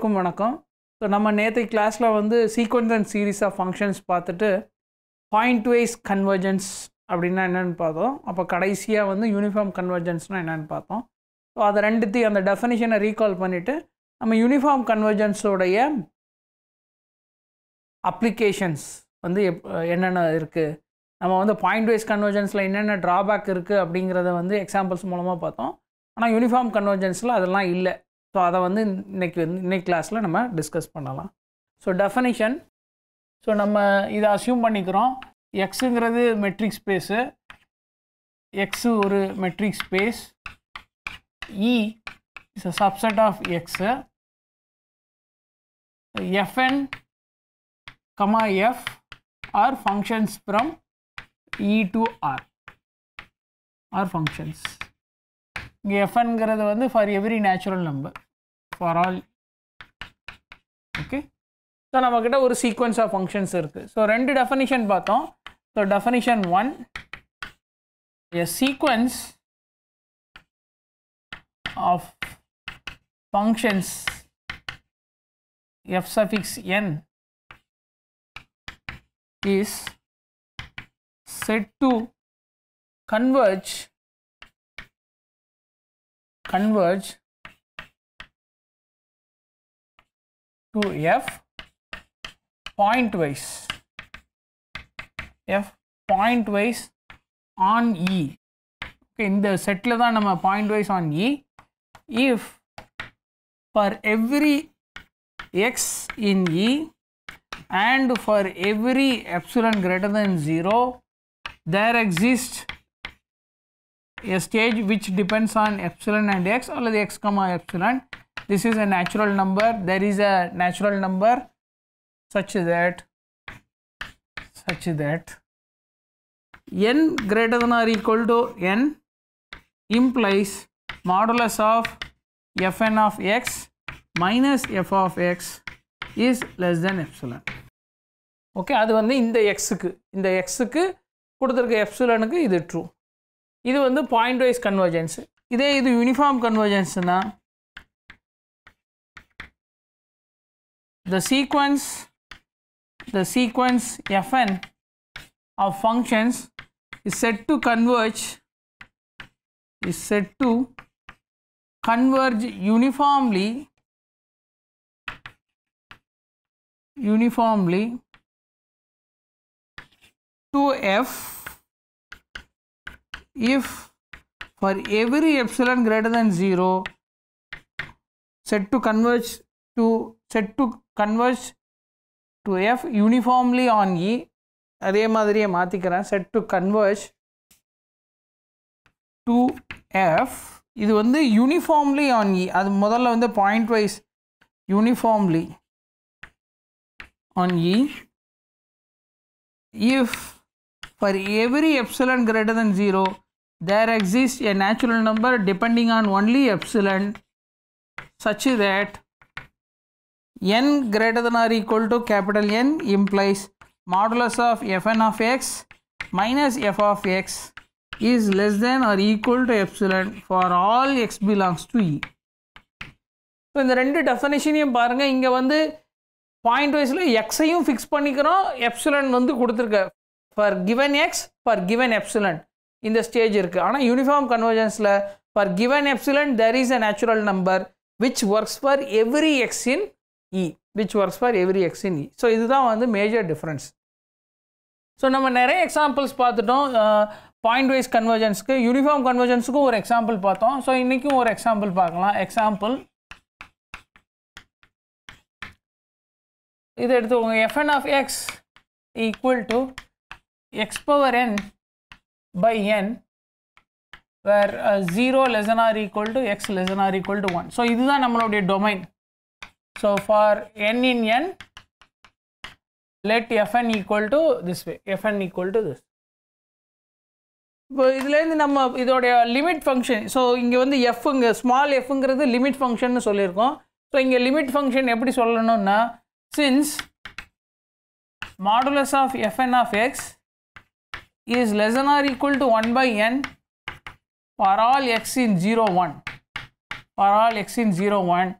அனைவருக்கும் வணக்கம் ஸோ நம்ம நேற்று கிளாஸில் வந்து sequence and series of functions பார்த்துட்டு பாயிண்ட் வைஸ் கன்வர்ஜன்ஸ் அப்படின்னா என்னென்னு பார்த்தோம் அப்போ கடைசியாக வந்து யூனிஃபார்ம் கன்வர்ஜன்ஸ்னால் என்னென்னு பார்த்தோம் ஸோ அதை ரெண்டுத்தையும் அந்த டெஃபினிஷனை ரீகால் பண்ணிவிட்டு நம்ம யூனிஃபார்ம் கன்வர்ஜன்ஸோடைய அப்ளிகேஷன்ஸ் வந்து எப் என்னென்ன இருக்குது நம்ம வந்து பாயிண்ட் வைஸ் கன்வர்ஜன்ஸில் என்னென்ன ட்ராபேக் இருக்குது அப்படிங்கிறத வந்து எக்ஸாம்பிள்ஸ் மூலமாக பார்த்தோம் ஆனால் யூனிஃபார்ம் கன்வர்ஜன்ஸில் அதெல்லாம் இல்லை ஸோ அதை வந்து இன்னைக்கு வந்து இன்றைக்கி கிளாஸில் நம்ம டிஸ்கஸ் பண்ணலாம் ஸோ டெஃபனிஷன் ஸோ நம்ம இதை அசியூம் பண்ணிக்கிறோம் எக்ஸுங்கிறது மெட்ரிக் ஸ்பேஸு எக்ஸு ஒரு metric space E is a subset of x f n comma f are functions from E to R R functions இங்கே எஃப்ங்கிறது வந்து for every natural number for all okay so நம்மக்கிட்ட ஒரு sequence of functions இருக்குது so ரெண்டு definition பார்த்தோம் so definition one a sequence of functions f suffix n is said to converge converge to f pointwise f pointwise on e okay set செட்ல தான் நம்ம pointwise on e if for every x in e and for every epsilon greater than 0 there exists a stage which depends on epsilon and x or the x comma epsilon this is a natural number there is a natural number such that such that n greater than or equal to n implies modulus of fn of x minus f of x is less than epsilon okay அது வந்து இந்த எக்ஸுக்கு இந்த எக்ஸுக்கு கொடுத்துருக்க எப்சிலனுக்கு இது true. இது வந்து பாயிண்ட் வைஸ் கன்வர்ஜென்ஸ் இதே இது யூனிஃபார்ம் கன்வர்ஜென்ஸ்னா the sequence the sequence fn of functions is said to converge is said to converge uniformly uniformly to f if for every epsilon greater than 0 set to converge to set to converge to f uniformly on e அதே மாதிரியே மாற்றிக்கிறேன் said to converge to f இது வந்து uniformly on E அது முதல்ல வந்து point wise uniformly on E if for every epsilon greater than zero there exists a natural number depending on only epsilon such that n greater than or equal to capital N implies modulus of fn of x minus f of x is less than or equal to epsilon for all x belongs to e. So இந்த ரெண்டு டெஃபனேஷனையும் பாருங்கள் இங்கே வந்து point வைஸில் எக்ஸையும் fix பண்ணிக்கிறோம் epsilon வந்து கொடுத்துருக்க for given x for given epsilon இந்த ஸ்டேஜ் இருக்குது ஆனால் யூனிஃபார்ம் கன்வர்ஜன்ஸில் for given epsilon there is a natural number which works for every x in E which works for every x in E so இதுதான் வந்து major difference so நம்ம நிறைய examples பார்த்துட்டோம் point wise கன்வர்ஜன்ஸுக்கு uniform கன்வர்ஜன்ஸுக்கும் ஒரு example பார்த்தோம் so இன்றைக்கும் ஒரு எக்ஸாம்பிள் பார்க்கலாம் எக்ஸாம்பிள் இது எடுத்துக்கோங்க f n of x equal to x power n by n where uh, 0 less than or equal to x less than or equal to 1. So, this is our domain. So, for n in n, let fn equal to this way, fn equal to this. இப்போ இதுலேருந்து நம்ம இதோடைய limit function so இங்கே வந்து எஃப்ங்க small எஃப்ங்கிறது limit function சொல்லியிருக்கோம் so இங்கே லிமிட் ஃபங்க்ஷன் எப்படி சொல்லணும்னா since modulus of FN of x is less than or equal to 1 by n for all x in 0 1 for all x in 0 1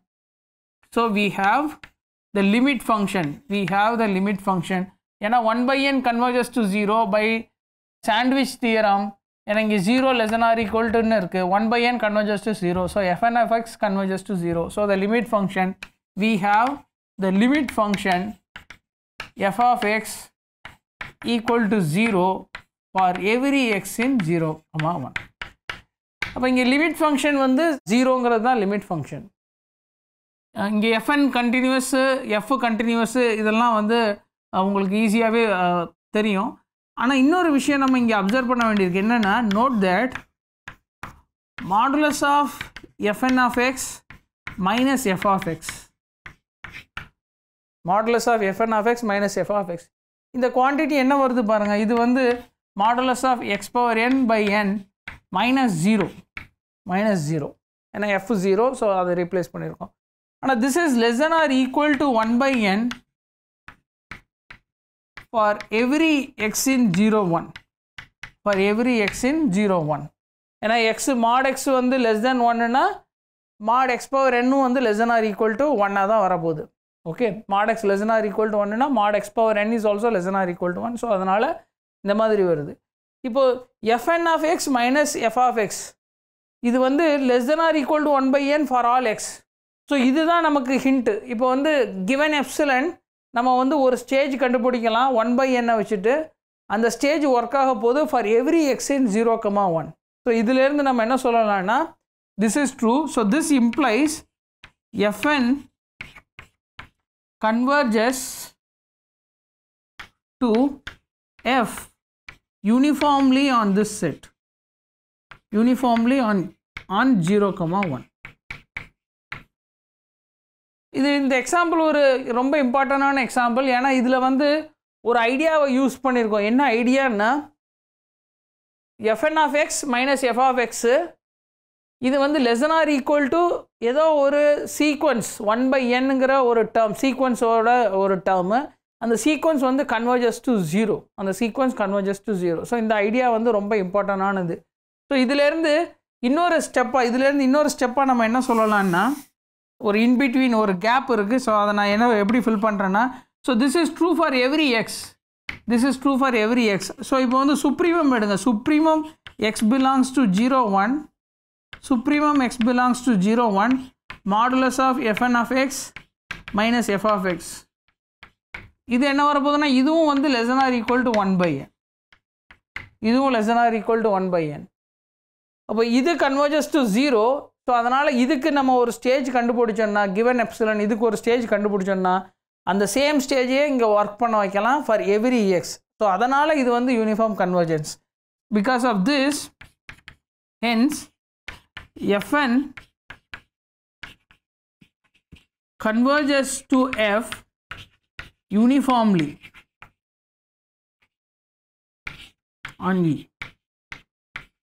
so we have the limit function we have the limit function know 1 by n converges to 0 by sandwich theorem And இங்கே 0 less than or equal to இருக்கு 1 by n converges to 0 so fn of x converges to 0 so the limit function we have the limit function f of x equal to 0 for every x in zero comma one அப்போ இங்கே limit function வந்து ஜீரோங்கிறது தான் limit function இங்கே f n continuous f continuous இதெல்லாம் வந்து உங்களுக்கு ஈஸியாகவே தெரியும் ஆனால் இன்னொரு விஷயம் நம்ம இங்கே அப்சர்வ் பண்ண வேண்டியிருக்கு என்னென்னா note that modulus of FN of x minus f of x modulus of FN of x minus f of x இந்த குவான்டிட்டி என்ன வருது பாருங்கள் இது வந்து modulus of x power n by n minus zero minus zero ஏன்னா f zero so அதை replace பண்ணியிருக்கோம் ஆனால் this is less than or equal to one by n for every x in zero one for every x in zero one ஏன்னா x mod x வந்து less than ஒன்னுனா mod x power என்னும் வந்து less than or equal to ஒன்னாக தான் வரப்போகுது okay mod x less than or equal to ஒன்னுனா mod x power n is also less than or equal to one so அதனால் இந்த மாதிரி வருது இப்போது f n of x minus f of x இது வந்து less than or equal to one by n for all X so இதுதான் நமக்கு hint இப்போ வந்து கிவன் எஃப்சிலன் நம்ம வந்து ஒரு ஸ்டேஜ் கண்டுபிடிக்கலாம் ஒன் பை என்னை வச்சுட்டு அந்த ஸ்டேஜ் ஒர்க் ஆக போது for every x in zero comma one so இதிலேருந்து நம்ம என்ன சொல்லலாம்னா this is true so this implies f n converges to F uniformly on this set uniformly on on 0 comma 1 இது இந்த எக்ஸாம்பிள் ஒரு ரொம்ப இம்பார்ட்டண்டான எக்ஸாம்பிள் ஏன்னா இதில் வந்து ஒரு ஐடியாவை யூஸ் பண்ணியிருக்கோம் என்ன ஐடியான்னா f n of x minus f of x இது வந்து லெசன் ஆர் ஈக்குவல் டு ஏதோ ஒரு சீக்வன்ஸ் ஒன் பை என்னுங்கிற ஒரு டேர்ம் சீக்வன்ஸோட ஒரு டேர்மு அந்த சீக்வன்ஸ் வந்து கன்வர்ஜஸ் டு ஜீரோ அந்த sequence converges to zero so இந்த ஐடியா வந்து ரொம்ப இம்பார்ட்டண்டானது ஸோ இதுலேருந்து இன்னொரு ஸ்டெப்பாக இதுலேருந்து இன்னொரு ஸ்டெப்பாக நம்ம என்ன சொல்லலாம்னா ஒரு இன்பிட்வீன் ஒரு கேப் இருக்குது ஸோ அதை நான் என்ன எப்படி ஃபில் பண்ணுறேன்னா so this is true for every x this is true for every x so இப்போ வந்து சுப்ரீமம் எடுங்க supremum x belongs to zero one supremum x belongs to zero one modulus of FN of x minus f of x இது என்ன வரப்போகுதுன்னா இதுவும் வந்து less than or equal to one by n இதுவும் less than or equal to one by n அப்போ இது converges to zero so அதனால் இதுக்கு நம்ம ஒரு ஸ்டேஜ் கண்டுபிடிச்சோன்னா கிவன் எப்சிலன் இதுக்கு ஒரு ஸ்டேஜ் கண்டுபிடிச்சோன்னா அந்த சேம் ஸ்டேஜே இங்கே ஒர்க் பண்ண வைக்கலாம் ஃபார் எவ்ரி எக்ஸ் ஸோ அதனால் இது வந்து uniform convergence because of this hence f n converges to f uniformly on E.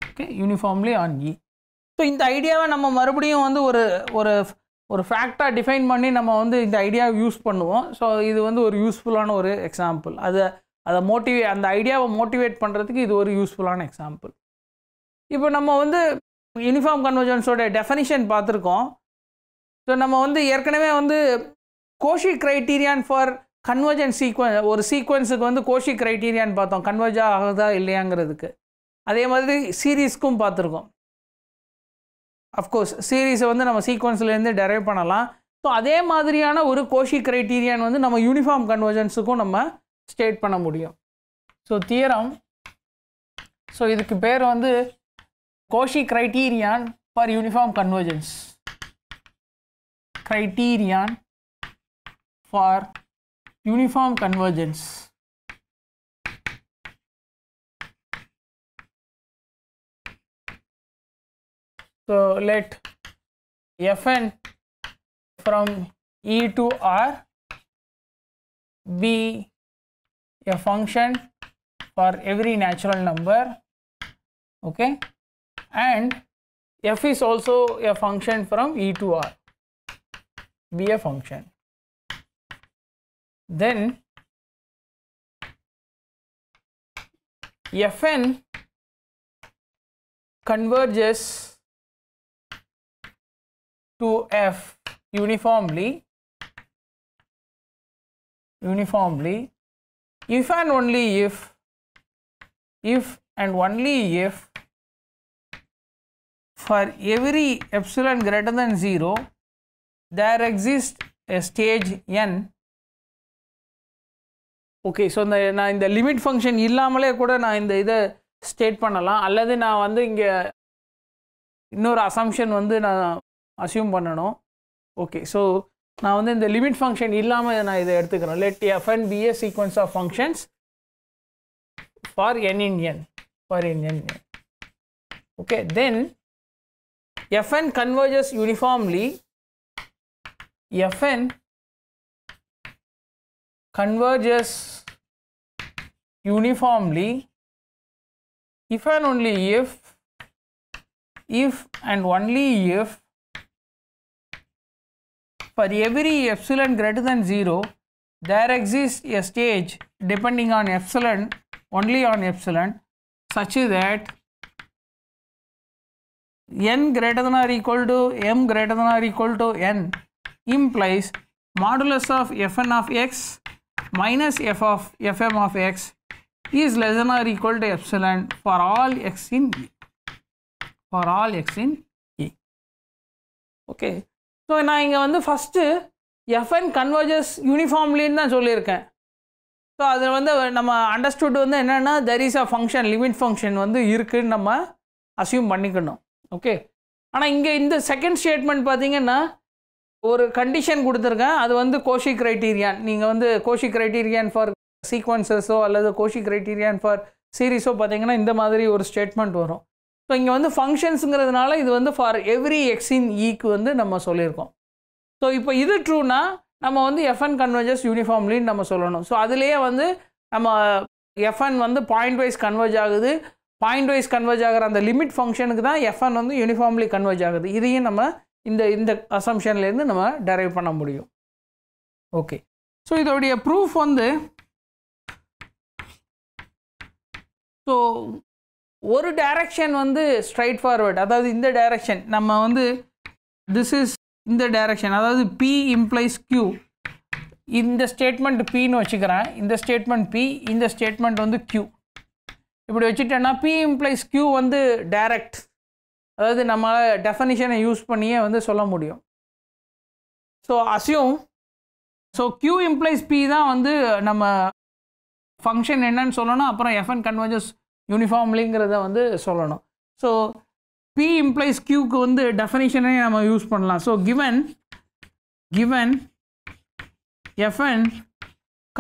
Okay uniformly on E. So இந்த ஐடியாவை நம்ம மறுபடியும் வந்து ஒரு ஒரு ஒரு ஃபேக்டாக டிஃபைன் பண்ணி நம்ம வந்து இந்த ஐடியாவை யூஸ் பண்ணுவோம் ஸோ இது வந்து ஒரு யூஸ்ஃபுல்லான ஒரு எக்ஸாம்பிள் அதை அதை மோட்டிவே அந்த ஐடியாவை மோட்டிவேட் பண்ணுறதுக்கு இது ஒரு யூஸ்ஃபுல்லான எக்ஸாம்பிள் இப்போ நம்ம வந்து யூனிஃபார்ம் கன்வர்ஜன்ஸோட டெஃபனிஷன் பார்த்துருக்கோம் ஸோ நம்ம வந்து ஏற்கனவே வந்து Cauchy criterion for convergent sequence ஒரு சீக்வன்ஸுக்கு வந்து கோஷி க்ரைட்டீரியான்னு பார்த்தோம் கன்வர்ஜா ஆகுதா இல்லையாங்கிறதுக்கு அதே மாதிரி சீரீஸ்க்கும் பார்த்துருக்கோம் அஃப்கோர்ஸ் சீரீஸை வந்து நம்ம சீக்வன்ஸ்லேருந்து டெரைவ் பண்ணலாம் ஸோ அதே மாதிரியான ஒரு கோஷி க்ரைட்டீரியான் வந்து நம்ம யூனிஃபார்ம் கன்வர்ஜன்ஸுக்கும் நம்ம ஸ்டேட் பண்ண முடியும் ஸோ தியரம் ஸோ இதுக்கு பேர் வந்து Cauchy criterion for uniform convergence criterion for uniform convergence so let fn from e to r be a function for every natural number okay and f is also a function from e to r be a function then Fn converges to F uniformly uniformly if and only if if and only if for every epsilon greater than 0 there exists a stage n okay so இந்த நான் இந்த limit function இல்லாமலே கூட நான் இந்த இதை state பண்ணலாம் அல்லது நான் வந்து இங்கே இன்னொரு அசம்ஷன் வந்து நான் அசியூம் பண்ணணும் ஓகே ஸோ நான் வந்து இந்த லிமிட் ஃபங்க்ஷன் இல்லாமல் நான் இதை எடுத்துக்கிறேன் let f and be sequence of functions for n in n for n n okay then FN converges uniformly f n converges uniformly if and only if if and only if for every epsilon greater than 0 there exists a stage depending on epsilon only on epsilon such that n greater than or equal to m greater than or equal to n implies modulus of fn of x minus f of fm of x is less than or equal to epsilon for all x in E. For all x in E. Okay. So நான் இங்கே வந்து first FN converges யூனிஃபார்ம்லின்னு தான் சொல்லியிருக்கேன் so அது வந்து நம்ம understood வந்து என்னென்னா there is a function limit function வந்து இருக்குதுன்னு நம்ம அசியூம் பண்ணிக்கணும் ஓகே ஆனால் இங்கே இந்த செகண்ட் ஸ்டேட்மெண்ட் பார்த்திங்கன்னா ஒரு கண்டிஷன் கொடுத்துருக்கேன் அது வந்து கோஷி கிரைட்டீரியான் நீங்கள் வந்து கோஷி கிரைட்டீரியான் ஃபார் சீக்வன்சஸோ அல்லது கோஷி கிரைட்டீரியான் ஃபார் சீரீஸோ பார்த்தீங்கன்னா இந்த மாதிரி ஒரு ஸ்டேட்மெண்ட் வரும் ஸோ இங்கே வந்து ஃபங்க்ஷன்ஸுங்கிறதுனால இது வந்து ஃபார் எவ்ரி எக்ஸின் ஈக்கு வந்து நம்ம சொல்லியிருக்கோம் ஸோ இப்போ இது ட்ரூனா நம்ம வந்து எஃப்என் கன்வர்ஜஸ் யூனிஃபார்ம்லின்னு நம்ம சொல்லணும் ஸோ அதுலேயே வந்து நம்ம எஃப்என் வந்து பாயிண்ட் வைஸ் கன்வர்ஜ் ஆகுது பாயிண்ட் வைஸ் கன்வர்ஜ் ஆகிற அந்த லிமிட் ஃபங்க்ஷனுக்கு தான் எஃப்என் வந்து யூனிஃபார்ம்லி கன்வர்ஜ் ஆகுது இதையும் நம்ம இந்த இந்த அசம்ஷன்லேருந்து நம்ம டெரைவ் பண்ண முடியும் ஓகே ஸோ இதோடைய ப்ரூஃப் வந்து ஸோ ஒரு டைரக்ஷன் வந்து ஸ்ட்ரைட் ஃபார்வர்ட் அதாவது இந்த டைரக்ஷன் நம்ம வந்து திஸ் இஸ் இந்த டைரக்ஷன் அதாவது பி இம்ப்ளைஸ் கியூ இந்த ஸ்டேட்மெண்ட் பின்னு வச்சுக்கிறேன் இந்த ஸ்டேட்மெண்ட் பி இந்த ஸ்டேட்மெண்ட் வந்து கியூ இப்படி வச்சுட்டேன்னா பி இம்ப்ளைஸ் கியூ வந்து டைரக்ட் அதாவது நம்மளால் டெஃபனிஷனை யூஸ் பண்ணியே வந்து சொல்ல முடியும் so assume so q implies p தான் வந்து நம்ம ஃபங்க்ஷன் என்னன்னு சொல்லணும் அப்புறம் எஃப்என் கன்வர்ஜஸ் யூனிஃபார்ம்லிங்கிறத வந்து சொல்லணும் ஸோ பி இம்ப்ளைஸ் கியூக்கு வந்து டெஃபனிஷனே நம்ம யூஸ் பண்ணலாம் so given given f n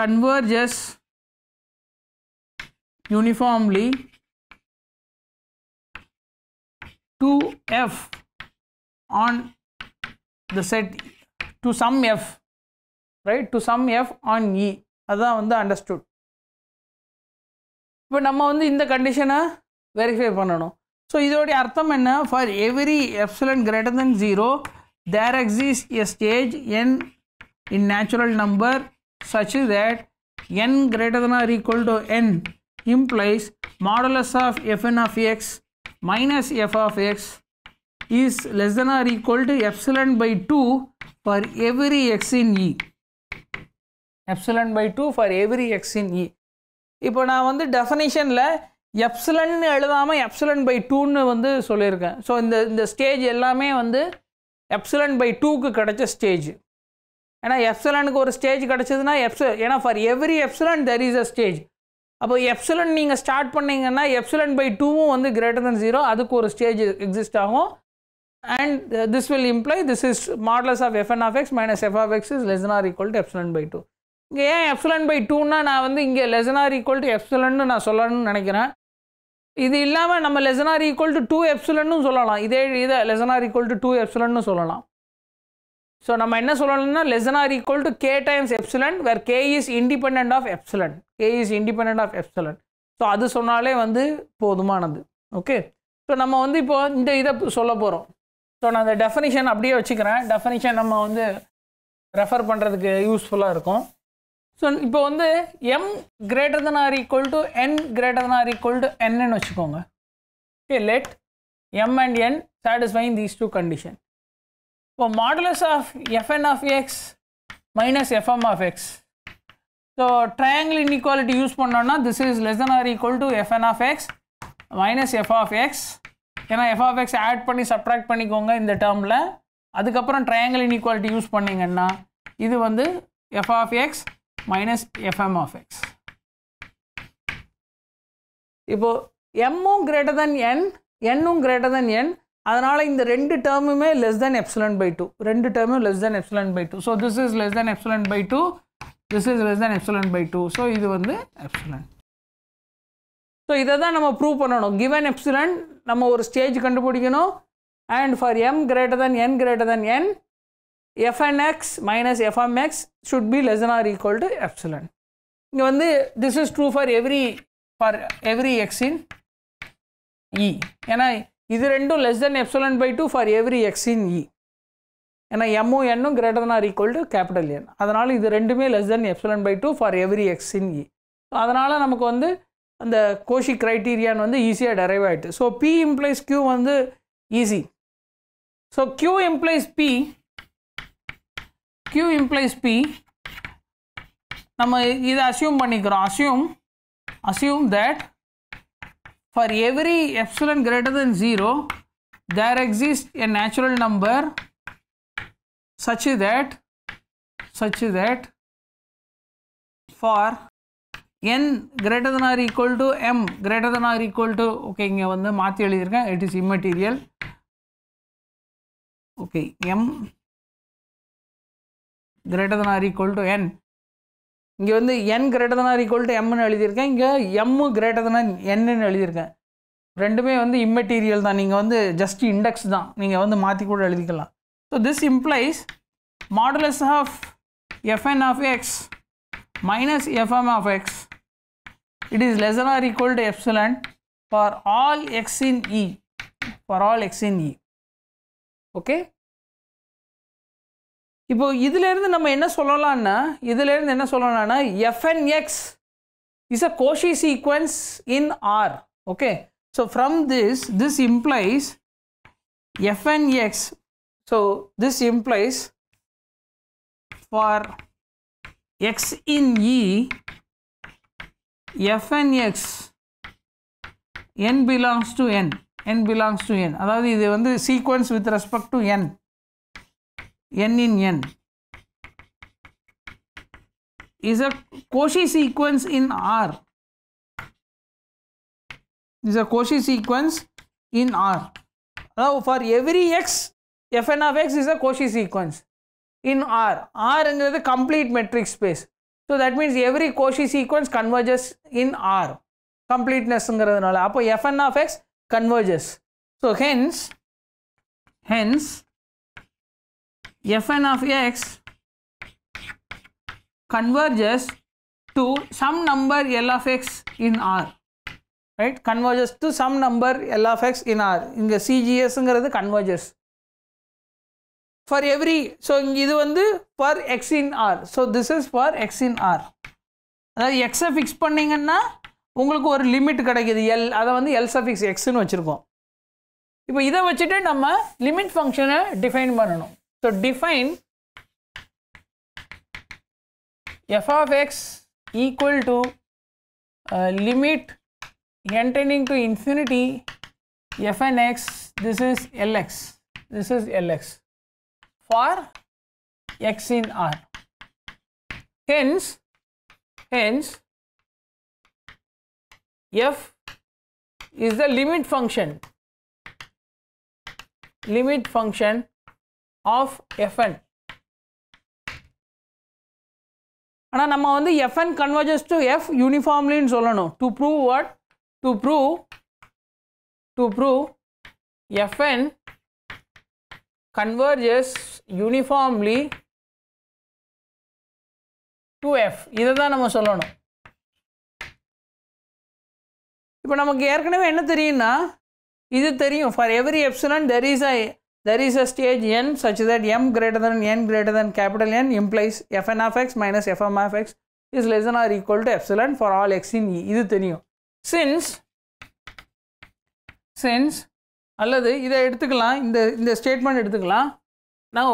converges uniformly 2f on the set to sum f right to sum f on e அதுதான் வந்து அண்டர்ஸ்டுட் இப்போ நம்ம வந்து இந்த கண்டிஷனை வெரிஃபை பண்ணணும் ஸோ இதோடைய அர்த்தம் என்ன for every epsilon greater than zero there exist a stage n in natural number such that n greater than or equal to n implies modulus of FN of x minus f of x is less than or equal to epsilon by 2 for every x in E. epsilon by 2 for every x in E. இப்போ நான் வந்து டெஃபனேஷனில் எப்சிலன்னு எழுதாமல் epsilon by டூன்னு வந்து சொல்லியிருக்கேன் So, இந்த இந்த stage எல்லாமே வந்து எப்சிலன் பை டூக்கு கிடச்ச ஸ்டேஜ் ஏன்னா எப்சிலனுக்கு ஒரு ஸ்டேஜ் கிடச்சதுன்னா எப்ச ஏன்னா for every epsilon there is a stage அப்போ எப்சிலன் நீங்கள் ஸ்டார்ட் பண்ணிங்கன்னா எப்சிலன் பை டூவும் வந்து கிரேட்டர் தென் ஜீரோ அதுக்கு ஒரு ஸ்டேஜ் எக்ஸிஸ்ட் ஆகும் and this will imply this is modulus of FN of x minus f of x is less than or equal to epsilon by two இங்கே ஏன் epsilon by டூன்னா நான் வந்து இங்கே லெசனார் ஈக்குவல் டு எப்சிலன்னு நான் சொல்லணும்னு நினைக்கிறேன் இது இல்லாமல் நம்ம லெசனார் ஈக்குவல் டு டூ எப்சிலன்னு சொல்லலாம் இதே இதை லெசனார் ஈக்குவல் டு டூ எப்சிலன்னு சொல்லலாம் ஸோ நம்ம என்ன சொல்லணும்னா less than or equal to k times epsilon where k is independent of epsilon k is independent of epsilon so அது சொன்னாலே வந்து போதுமானது ஓகே ஸோ நம்ம வந்து இப்போ இந்த இதை சொல்ல போகிறோம் ஸோ நான் அந்த டெஃபனிஷன் அப்படியே வச்சுக்கிறேன் டெஃபனிஷன் நம்ம வந்து ரெஃபர் பண்ணுறதுக்கு யூஸ்ஃபுல்லாக இருக்கும் ஸோ இப்போ வந்து m greater than or equal to n greater than or equal to என்னன்னு வச்சுக்கோங்க okay let m and n satisfying these two condition இப்போ modulus of FN of x minus f m of x so triangle inequality use பண்ணோன்னா this is less than or equal to FN of x minus f of x ஏன்னா f of x add பண்ணி subtract பண்ணிக்கோங்க இந்த டேர்மில் அதுக்கப்புறம் triangle inequality use பண்ணிங்கன்னா இது வந்து f of x minus f m of x இப்போது எம்மும் கிரேட்டர் தென் என் என்னும் கிரேட்டர் தென் என் அதனால் இந்த ரெண்டு டேர்முமே less than epsilon by two ரெண்டு டேர்மும் less than epsilon by two so this is less than epsilon by two this is less than epsilon by two so இது வந்து எப்சிலன் ஸோ இதை தான் நம்ம ப்ரூவ் பண்ணணும் கிவன் எப்சிலன் நம்ம ஒரு ஸ்டேஜ் கண்டுபிடிக்கணும் and for m greater than n greater than n f n x minus f m x should be less or equal to epsilon இங்கே வந்து this is true for every for every x in E ஏன்னா இது ரெண்டும் less than epsilon by two for every x in E ஏன்னா எம்மும் என்னும் greater or equal to capital n அதனால் இது ரெண்டுமே less than epsilon by two for every x in இ அதனால் நமக்கு வந்து அந்த கோஷி க்ரைட்டீரியான் வந்து ஈஸியாக டெரைவ் ஆகிட்டு ஸோ பி இம்ப்ளைஸ் கியூ வந்து easy so q implies p q implies p நம்ம இதை அசியூம் பண்ணிக்கிறோம் assume assume that for every epsilon greater than 0 there exists a natural number such that such that for n greater than or equal to m greater than or equal to okay இங்கே வந்து மாற்றி எழுதியிருக்கேன் it is immaterial okay m greater than or equal to n இங்கே வந்து n greater than equal to எம்னு எழுதியிருக்கேன் இங்கே M greater than என்னன்னு எழுதியிருக்கேன் ரெண்டுமே வந்து இம்மெட்டீரியல் தான் நீங்கள் வந்து ஜஸ்ட் இண்டெக்ஸ் தான் நீங்கள் வந்து மாற்றி கூட எழுதிக்கலாம் so this implies modulus of FN of x minus f m of x it is less or equal to to for all x in E for all x in E okay இப்போ இதுலேருந்து நம்ம என்ன சொல்லலாம்னா இதுலேருந்து என்ன சொல்லலாம்னா f n x is a Cauchy sequence in R okay so from this this implies f n x so this implies for x in E f n x n belongs to n n belongs to n அதாவது இது வந்து sequence with respect to n n in n is a Cauchy sequence in R. Is a Cauchy sequence in R. Now for every x, fn of x is a Cauchy sequence in R. R is the complete metric space. So that means every Cauchy sequence converges in R. Completeness. Appo fn of x converges. So hence, hence fn of x converges to some number L of x in R. Right? Converges to some number L of x in R. இங்க CGS இங்கிறது converges. For every, so இது வந்து for x in R. So this is for x in R. அதாவது x fix பண்ணீங்கன்னா உங்களுக்கு ஒரு limit கிடைக்குது L. அதை வந்து எல் சஃபிக்ஸ் எக்ஸ்னு வச்சுருக்கோம் இப்போ இதை வச்சுட்டு நம்ம limit function டிஃபைன் பண்ணணும் So define f of x equal to uh, limit n tending to infinity f and x this is lx this is lx for x in r hence hence f is the limit function limit function of f n ஆனால் நம்ம வந்து f n converges to f யூனிஃபார்ம்லின்னு சொல்லணும் to prove what to prove to prove f n converges uniformly to f இதை தான் நம்ம சொல்லணும் இப்போ நமக்கு ஏற்கனவே என்ன தெரியும்னா இது தெரியும் for every epsilon there is a there is a stage n such that m greater than n greater than capital N implies fn of x minus fm of x is less than or equal to epsilon for all x in E. இது தெரியும். Since, since, அல்லது இதை எடுத்துக்கலாம் இந்த இந்த எடுத்துக்கலாம் now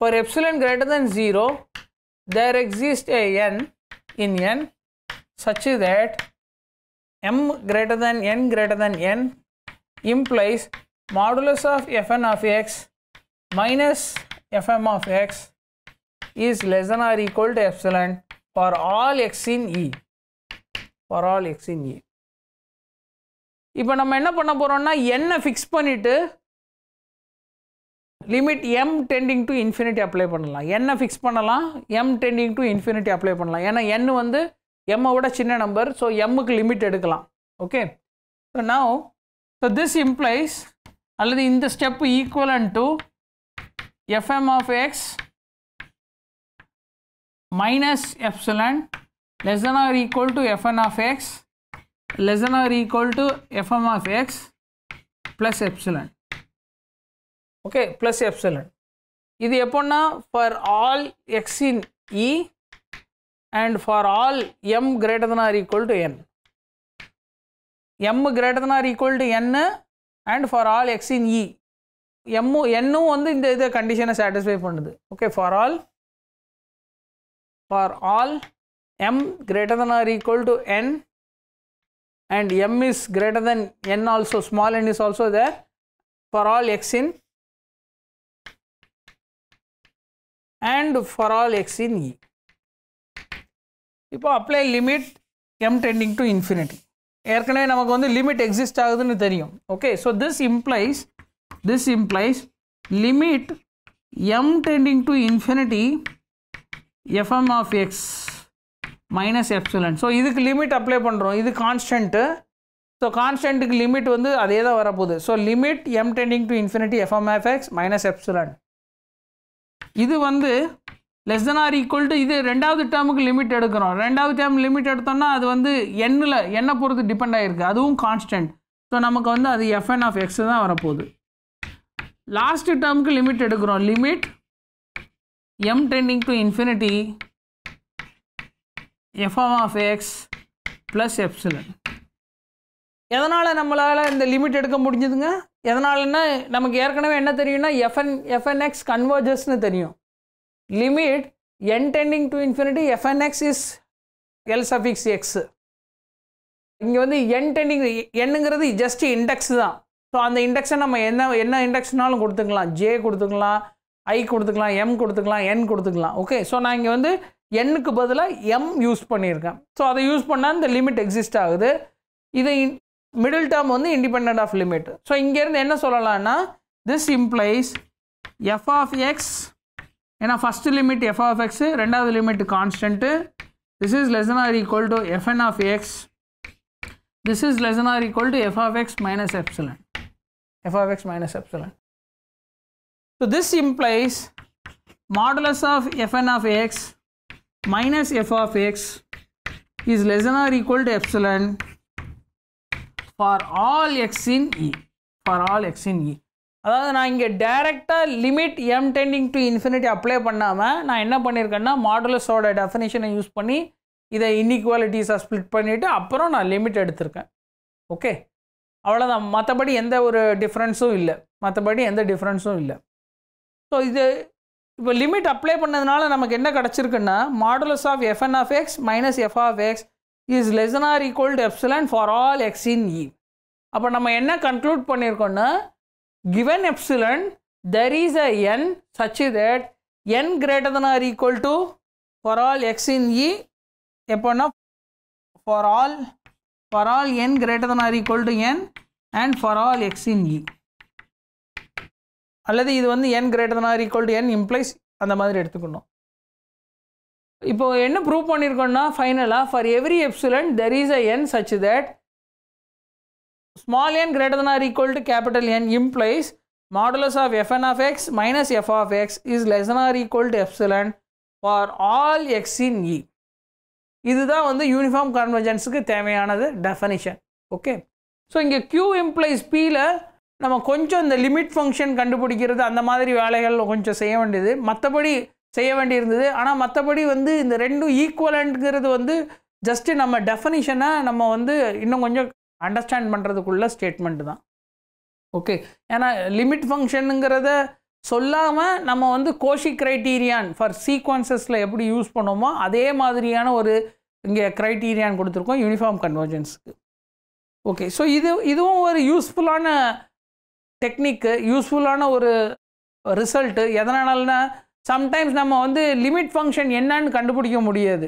for epsilon greater than 0 there exists a n in n such that m greater than n greater than n implies modulus of fn of x minus fm of x is less than or equal to epsilon for all x in E. For all x in E. இப்போ நம்ம என்ன பண்ண போகிறோம்னா என்ன fix பண்ணிவிட்டு limit m tending to infinity apply பண்ணலாம் என்ன fix பண்ணலாம் m tending to infinity apply பண்ணலாம் ஏன்னா என் வந்து எம்மை விட சின்ன நம்பர் ஸோ எம்முக்கு லிமிட் எடுக்கலாம் okay so now so this implies அல்லது இந்த step equivalent to f m of x minus epsilon less than or equal equal f n fn of x less than or equal to fm of x plus epsilon okay இது எப்போன்னா for all x in E and for all m greater than or equal to n m greater than or equal to n and for all x in E எம்மும் என்னும் வந்து இந்த இதை கண்டிஷனை satisfy பண்ணுது okay for all for all m greater than or equal to n and m is greater than n also small n is also there for all x in and for all x in e. இப்போ apply limit m tending to infinity. ஏற்கனவே நமக்கு வந்து limit exist ஆகுதுன்னு தெரியும் okay so this implies this implies limit m tending to infinity FM of x minus epsilon so இதுக்கு limit apply பண்ணுறோம் இது constant so கான்ஸ்டன்ட்டுக்கு limit வந்து அதே தான் வரப்போகுது so limit m tending to infinity FM of x minus epsilon இது வந்து less than or equal to இது ரெண்டாவது டேர்முக்கு லிமிட் எடுக்கிறோம் ரெண்டாவது டேர்ம் லிமிட் எடுத்தோம்னா அது வந்து எண்ணில் என்ன பொறுத்து டிபெண்ட் ஆகிருக்கு அதுவும் கான்ஸ்டன்ட் ஸோ நமக்கு வந்து அது எஃப்என் ஆஃப் எக்ஸு தான் வரப்போகுது லாஸ்ட்டு டேர்முக்கு லிமிட் எடுக்கிறோம் limit m tending to infinity FM of x plus epsilon எதனால் நம்மளால் இந்த லிமிட் எடுக்க முடிஞ்சதுங்க எதனாலன்னா நமக்கு ஏற்கனவே என்ன தெரியும்னா எஃப்என் எஃப்என்எக்ஸ் கன்வர்ஜஸ்ன்னு தெரியும் limit n tending to infinity fnx is L suffix x இங்கே வந்து n tending என்னங்கிறது ஜஸ்ட் இண்டெக்ஸ் தான் ஸோ அந்த இண்டெக்ஸை நம்ம என்ன என்ன இண்டெக்ஸ்னாலும் கொடுத்துக்கலாம் ஜே கொடுத்துக்கலாம் ஐ கொடுத்துக்கலாம் எம் கொடுத்துக்கலாம் என் கொடுத்துக்கலாம் ஓகே ஸோ நான் இங்கே வந்து எண்ணுக்கு பதிலாக எம் யூஸ் பண்ணியிருக்கேன் ஸோ அதை யூஸ் பண்ணால் இந்த லிமிட் எக்ஸிஸ்ட் ஆகுது இது மிடில் டேர்ம் வந்து இண்டிபெண்ட் ஆஃப் லிமிட் ஸோ இங்கேருந்து என்ன சொல்லலாம்னா this implies f of x ஏன்னா first limit f of x ரெண்டாவது limit constant this is less or equal to FN of x this is less or equal to f of x minus epsilon f of x minus epsilon so this implies modulus of FN of x minus f of x is less than or equal to epsilon for all x in E. For all x in E. அதாவது நான் இங்கே டைரெக்டாக limit m tending to infinity apply பண்ணாமல் நான் என்ன பண்ணியிருக்கேன்னா மாடுலஸோட டெஃபினேஷனை use பண்ணி இதை இன்இக்வாலிட்டிஸாக ஸ்ப்ளிட் பண்ணிவிட்டு அப்புறம் நான் லிமிட் எடுத்திருக்கேன் ஓகே அவ்வளோதான் மற்றபடி எந்த ஒரு டிஃப்ரென்ஸும் இல்லை மற்றபடி எந்த டிஃப்ரென்ஸும் இல்லை ஸோ இது இப்போ லிமிட் அப்ளை பண்ணதுனால நமக்கு என்ன கிடச்சிருக்குன்னா modulus of FN of x minus f of x is less or equal to epsilon for all x in e அப்போ நம்ம என்ன கன்க்ளூட் பண்ணியிருக்கோன்னா given epsilon, there is a n such that n greater than or equal to for all x in E epona for all for all n greater than or equal to n and for all x in E. அல்லது இது வந்து n greater than or equal to n implies அந்த மாதிரி எடுத்துக்கணும் இப்போ என்ன prove பண்ணியிருக்கோம்னா ஃபைனலாக for every epsilon there is a n such that small n greater than or equal to capital N implies modulus of fn of x minus f of x is less than or equal to epsilon for all x in E. இதுதான் வந்து uniform கன்வர்ஜன்ஸுக்கு தேவையானது definition okay so இங்கே q implies பியில் நம்ம கொஞ்சம் இந்த limit function கண்டுபிடிக்கிறது அந்த மாதிரி வேலைகள் கொஞ்சம் செய்ய வேண்டியது மற்றபடி செய்ய வேண்டியிருந்தது ஆனால் மற்றபடி வந்து இந்த ரெண்டும் ஈக்குவலண்ட்ங்கிறது வந்து ஜஸ்ட்டு நம்ம டெஃபனிஷனை நம்ம வந்து இன்னும் கொஞ்சம் அண்டர்ஸ்டாண்ட் பண்ணுறதுக்குள்ள ஸ்டேட்மெண்ட் தான் ஓகே ஏன்னா லிமிட் ஃபங்க்ஷனுங்கிறத சொல்லாமல் நம்ம வந்து கோஷி க்ரைட்டீரியான் ஃபார் சீக்வன்சஸில் எப்படி யூஸ் பண்ணோமோ அதே மாதிரியான ஒரு இங்கே க்ரைட்டீரியான் கொடுத்துருக்கோம் யூனிஃபார்ம் கன்வர்ஜென்ஸுக்கு ஓகே ஸோ இது இதுவும் ஒரு யூஸ்ஃபுல்லான டெக்னிக்கு யூஸ்ஃபுல்லான ஒரு ரிசல்ட்டு எதனாலன்னா சம்டைம்ஸ் நம்ம வந்து லிமிட் ஃபங்க்ஷன் என்னன்னு கண்டுபிடிக்க முடியாது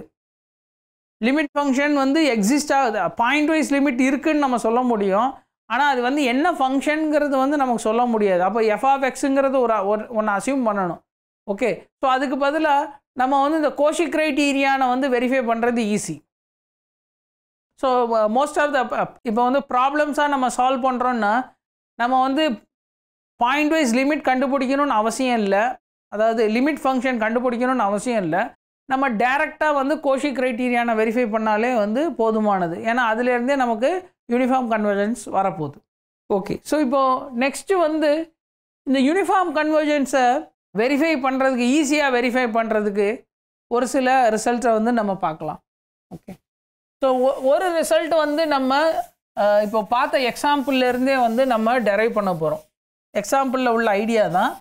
லிமிட் ஃபங்க்ஷன் வந்து எக்ஸிஸ்ட் ஆகுது பாயிண்ட் வைஸ் லிமிட் இருக்குதுன்னு நம்ம சொல்ல முடியும் ஆனால் அது வந்து என்ன ஃபங்க்ஷனுங்கிறது வந்து நமக்கு சொல்ல முடியாது அப்போ எஃப்ஆஃப் எக்ஸுங்கிறது ஒரு ஒன்று அசியூம் பண்ணணும் ஓகே ஸோ அதுக்கு பதிலாக நம்ம வந்து இந்த கோஷி க்ரைட்டீரியானை வந்து வெரிஃபை பண்ணுறது easy so most of the இப்போ வந்து ப்ராப்ளம்ஸாக நம்ம சால்வ் பண்ணுறோன்னா நம்ம வந்து பாயிண்ட் வைஸ் லிமிட் கண்டுபிடிக்கணும்னு அவசியம் இல்லை அதாவது லிமிட் ஃபங்க்ஷன் கண்டுபிடிக்கணும்னு அவசியம் இல்லை நம்ம டேரெக்டாக வந்து கோஷி க்ரைட்டீரியானை வெரிஃபை பண்ணாலே வந்து போதுமானது ஏன்னா அதுலேருந்தே நமக்கு யூனிஃபார்ம் கன்வர்ஜன்ஸ் வரப்போகுது ஓகே ஸோ இப்போது நெக்ஸ்ட்டு வந்து இந்த யூனிஃபார்ம் கன்வர்ஜன்ஸை வெரிஃபை பண்ணுறதுக்கு ஈஸியாக வெரிஃபை பண்ணுறதுக்கு ஒரு சில ரிசல்ட்டை வந்து நம்ம பார்க்கலாம் ஓகே ஸோ ஒரு ரிசல்ட் வந்து நம்ம இப்போ பார்த்த எக்ஸாம்பிள்லேருந்தே வந்து நம்ம டெரைவ் பண்ண போகிறோம் எக்ஸாம்பிளில் உள்ள ஐடியா தான்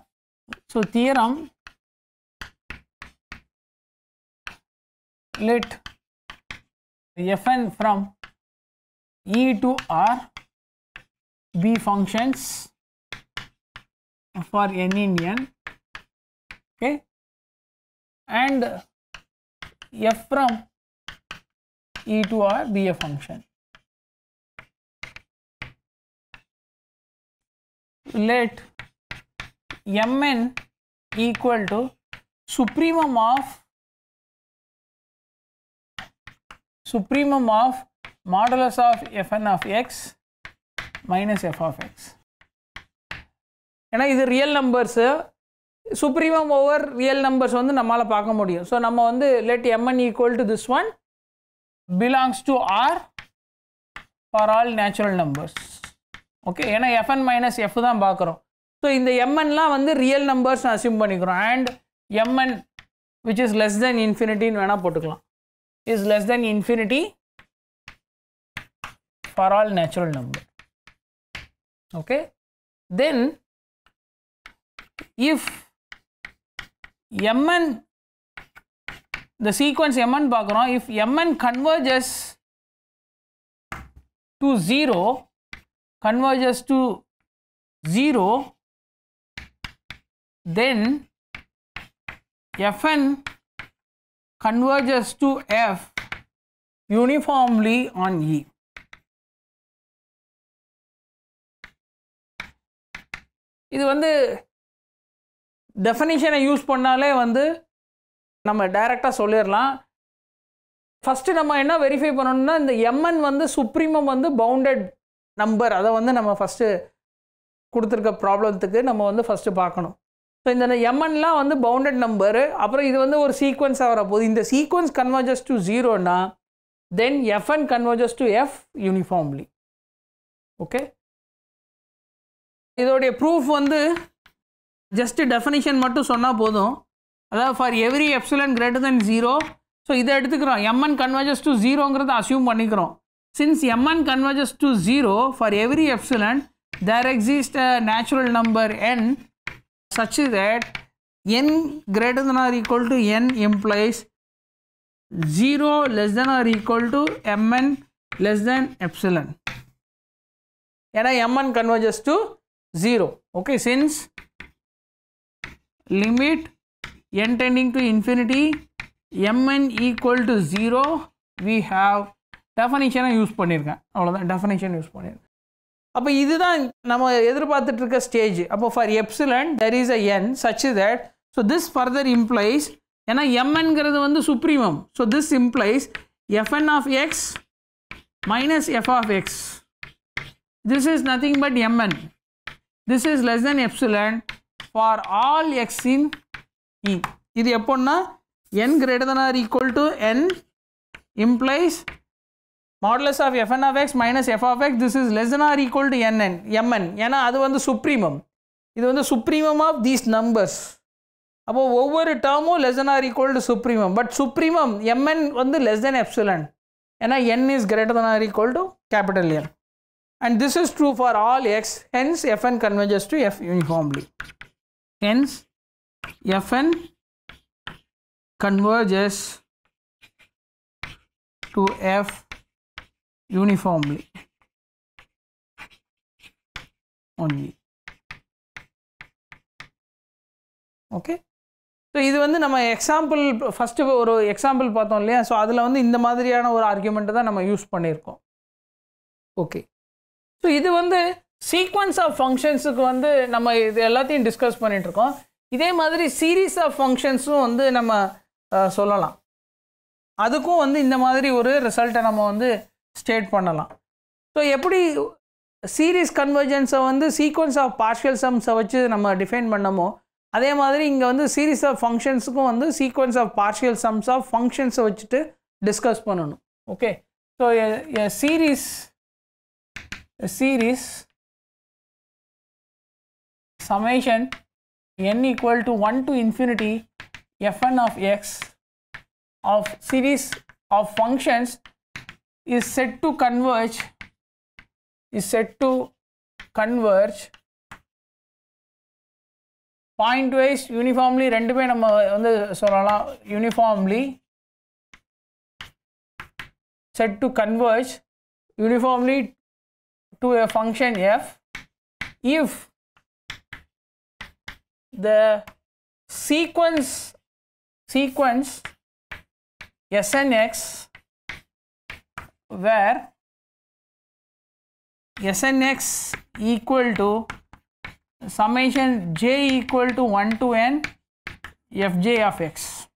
so theorem let fn from e to r be functions for n in n okay and f from e to r be a function let mn equal to supremum of supremum of modulus of fn of x minus f of x ஏன்னா இது real numbers supremum over real numbers வந்து நம்மளால் பார்க்க முடியும் so நம்ம வந்து let mn equal to this one belongs to r for all natural numbers okay ஏன்னா fn minus f தான் பார்க்குறோம் ஸோ இந்த எம்என்லாம் வந்து ரியல் நம்பர்ஸ் அசியூம் பண்ணிக்கிறோம் and mn which is less than இன்ஃபினிட்டின்னு வேணால் போட்டுக்கலாம் is less than infinity for all natural number okay then if mn the sequence mn பார்க்கிறோம் if mn converges to 0 converges to 0 then fn converges to F uniformly on E. இது வந்து டெஃபனிஷனை use பண்ணாலே வந்து நம்ம டைரெக்டாக சொல்லிடலாம் ஃபஸ்ட்டு நம்ம என்ன வெரிஃபை பண்ணணும்னா இந்த எம்என் வந்து சுப்ரீமம் வந்து பவுண்டட் நம்பர் அதை வந்து நம்ம ஃபஸ்ட்டு கொடுத்துருக்க ப்ராப்ளத்துக்கு நம்ம வந்து ஃபஸ்ட்டு பார்க்கணும் ஸோ இந்த எம்என்லாம் வந்து பவுண்டட் நம்பரு அப்புறம் இது வந்து ஒரு சீக்வன்ஸாக வரப்போகுது இந்த சீக்வன்ஸ் கன்வர்ஜஸ் டு ஜீரோனா then FN converges to f uniformly okay இதோடைய ப்ரூஃப் வந்து ஜஸ்ட்டு டெஃபினிஷன் மட்டும் சொன்னால் போதும் அதாவது for every epsilon greater than zero so இதை எடுத்துக்கிறோம் எம்என் கன்வர்ஜஸ் டு ஜீரோங்கிறத அசியூம் பண்ணிக்கிறோம் since mn converges to zero for every epsilon there exist natural number n such that n greater than or equal to n implies 0 less than or equal to mn less than epsilon. And mn converges to 0. Okay, since limit n tending to infinity mn equal to 0 we have definition use பண்ணியிருக்கேன் அவ்வளோதான் definition use பண்ணியிருக்கேன் அப்போ இதுதான் நம்ம எதிர்பார்த்துட்டு இருக்க stage அப்போ for epsilon there is a n such that so this further implies ஏன்னா எம்என்கிறது வந்து supremum so this implies fn of x minus f of x this is nothing but mn this is less than epsilon for all x in e இது எப்போன்னா n greater than or equal to n implies modulus of fn of x minus f of x this is less than or equal to nn mn ஏன்னா அது the supremum is the supremum of these numbers over ஒவ்வொரு டேர்மும் less than or equal to supremum But supremum mn வந்து less than epsilon ஏன்னா n is greater than or equal to capital N and this is true for all x hence fn converges to f uniformly hence fn converges to f uniformly only okay so இது வந்து நம்ம example first ஒரு example பார்த்தோம் இல்லையா so அதில் வந்து இந்த மாதிரியான ஒரு argument தான் நம்ம யூஸ் பண்ணியிருக்கோம் ஓகே ஸோ இது வந்து சீக்வன்ஸ் ஆஃப் ஃபங்க்ஷன்ஸுக்கு வந்து நம்ம இது எல்லாத்தையும் டிஸ்கஸ் பண்ணிகிட்ருக்கோம் இதே மாதிரி series ஆஃப் ஃபங்க்ஷன்ஸும் வந்து நம்ம சொல்லலாம் அதுக்கும் வந்து இந்த மாதிரி ஒரு ரிசல்ட்டை நம்ம வந்து ஸ்டேட் பண்ணலாம் ஸோ எப்படி சீரீஸ் கன்வர்ஜன்ஸை வந்து சீக்வன்ஸ் ஆஃப் பார்ஷியல் சம்ஸை வச்சு நம்ம டிஃபைன் பண்ணமோ அதே மாதிரி இங்கே வந்து சீரீஸ் ஆஃப் ஃபங்க்ஷன்ஸுக்கும் வந்து sequence of partial sums of ஃபங்க்ஷன்ஸை வச்சுட்டு டிஸ்கஸ் பண்ணணும் okay so series series summation n equal to one to infinity FN of x of series of functions is said to converge is said to converge pointwise wise uniformly rendu pay nama vandu solalam uniformly said to converge uniformly to a function f if the sequence sequence snx yes where snx equal to summation j equal to 1 to n fj of x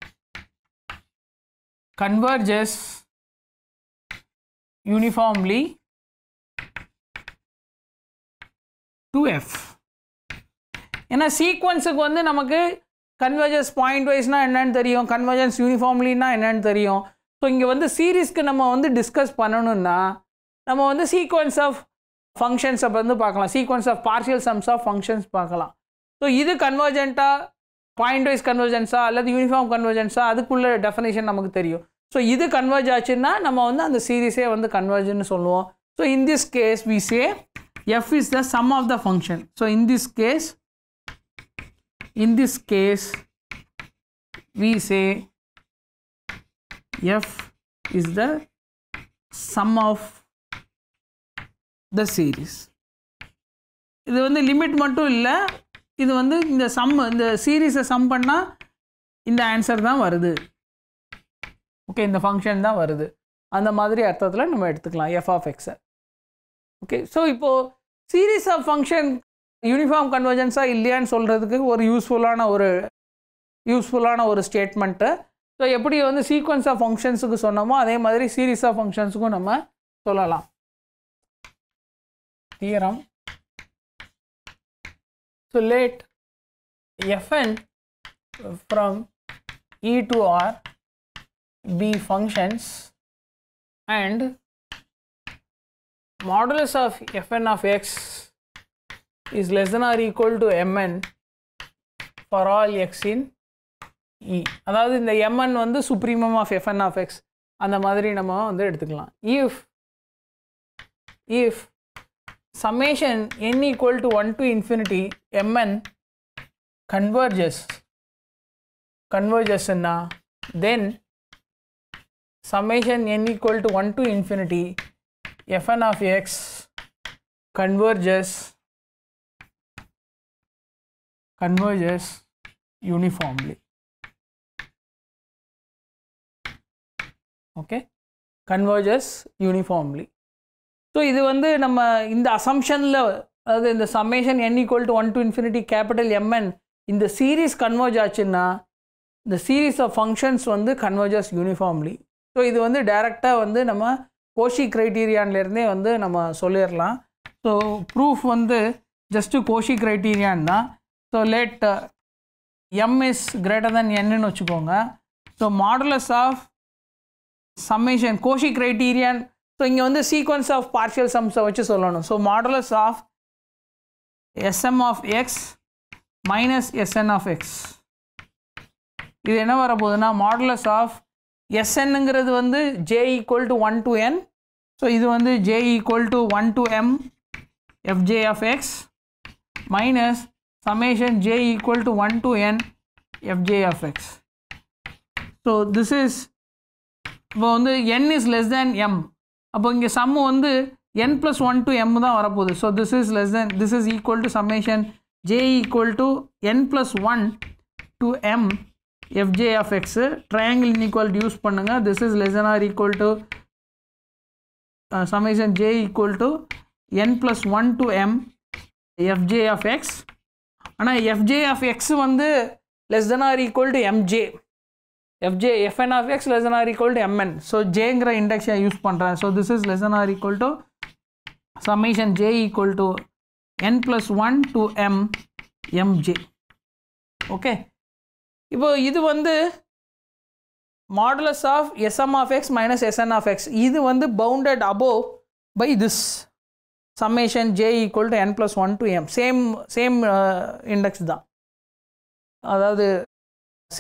converges uniformly to f in a sequence we converges point wise na convergence uniformly na enna theriyum so இங்கே வந்து சீரீஸ்க்கு நம்ம வந்து discuss பண்ணணும்னா நம்ம வந்து sequence of functions அப்போ வந்து பார்க்கலாம் sequence of partial sums of functions பார்க்கலாம் ஸோ இது கன்வர்ஜென்ட்டாக பாயிண்ட் வைஸ் கன்வர்ஜென்ஸா அல்லது யூனிஃபார்ம் கன்வர்ஜென்ஸா அதுக்குள்ள டெஃபனேஷன் நமக்கு தெரியும் ஸோ இது கன்வர்ஜ் ஆச்சுன்னா நம்ம வந்து அந்த சீரீஸே வந்து கன்வர்ஜன் சொல்லுவோம் so in this case we say f is the sum of the function so in this case in this case we say f is the sum of the series இது வந்து limit மட்டும் இல்லை இது வந்து இந்த some இந்த சீரீஸை some பண்ணால் இந்த ஆன்சர் தான் வருது ஓகே இந்த ஃபங்க்ஷன் தான் வருது அந்த மாதிரி அர்த்தத்தில் நம்ம எடுத்துக்கலாம் எஃப் ஆஃப் எக்ஸை ஓகே ஸோ இப்போது சீரீஸ் ஆஃப் ஃபங்க்ஷன் யூனிஃபார்ம் கன்வர்ஜென்ஸாக இல்லையான்னு சொல்கிறதுக்கு ஒரு யூஸ்ஃபுல்லான ஒரு யூஸ்ஃபுல்லான ஒரு ஸ்டேட்மெண்ட்டை ஸோ எப்படி வந்து சீக்வன்ஸ் ஆஃப் ஃபங்க்ஷன்ஸுக்கு சொன்னோமோ அதே மாதிரி சீரீஸ் ஆஃப் ஃபங்க்ஷன்ஸுக்கும் நம்ம சொல்லலாம் theorem so let fn from e to r be functions and modulus of fn of x is less than or equal to mn for all x in அதாவது இந்த mn வந்து supremum of FN of x அந்த மாதிரி நம்ம வந்து எடுத்துக்கலாம் if if summation n equal to one to infinity mn converges கன்வர்ஜஸ்ன்னா then summation n equal to one to infinity FN of x converges converges uniformly okay converges uniformly so இது வந்து நம்ம இந்த அசம்ஷனில் அதாவது இந்த summation n equal to one to infinity capital mn இந்த series converge ஆச்சுன்னா இந்த சீரீஸ் ஆஃப் ஃபங்க்ஷன்ஸ் வந்து கன்வர்ஜஸ் யூனிஃபார்ம்லி ஸோ இது வந்து டைரெக்டாக வந்து நம்ம கோஷி க்ரைட்டீரியான்லேருந்தே வந்து நம்ம சொல்லிடலாம் ஸோ ப்ரூஃப் வந்து ஜஸ்ட்டு கோஷி க்ரைட்டீரியான் தான் so let m is greater than என்னன்னு வச்சுக்கோங்க so modulus of summation Cauchy criterion so இங்கே வந்து சீக்வன்ஸ் ஆஃப் பார்ஷியல் சம்ஸை வச்சு சொல்லணும் so modulus of sm of x minus sn of x இது என்ன வரப்போகுதுன்னா மாடலஸ் ஆஃப் எஸ்என்னுங்கிறது வந்து j equal to one to n so இது வந்து j equal to one to m fj of x minus summation j equal to 1 to n fj of x. So this is இப்போ வந்து n is less than m அப்போ இங்கே sum வந்து n plus one to m தான் வரப்போகுது so this is less than this is equal to summation j equal to n plus one to m fj of x triangle inequality use பண்ணுங்கள் this is less or equal to summation j equal to n plus one to m fj of x ஆனால் uh, fj of x வந்து less than or equal to mj fj fn of x less than or equal to mn so jங்கிற இண்டெக்ஸை use பண்ணுறேன் so this is less than or equal to summation j equal to n plus 1 to m mj okay இப்போ இது வந்து modulus of sm of x minus sn of x இது வந்து bounded above by this summation j equal to n plus one to m same same index தான் அதாவது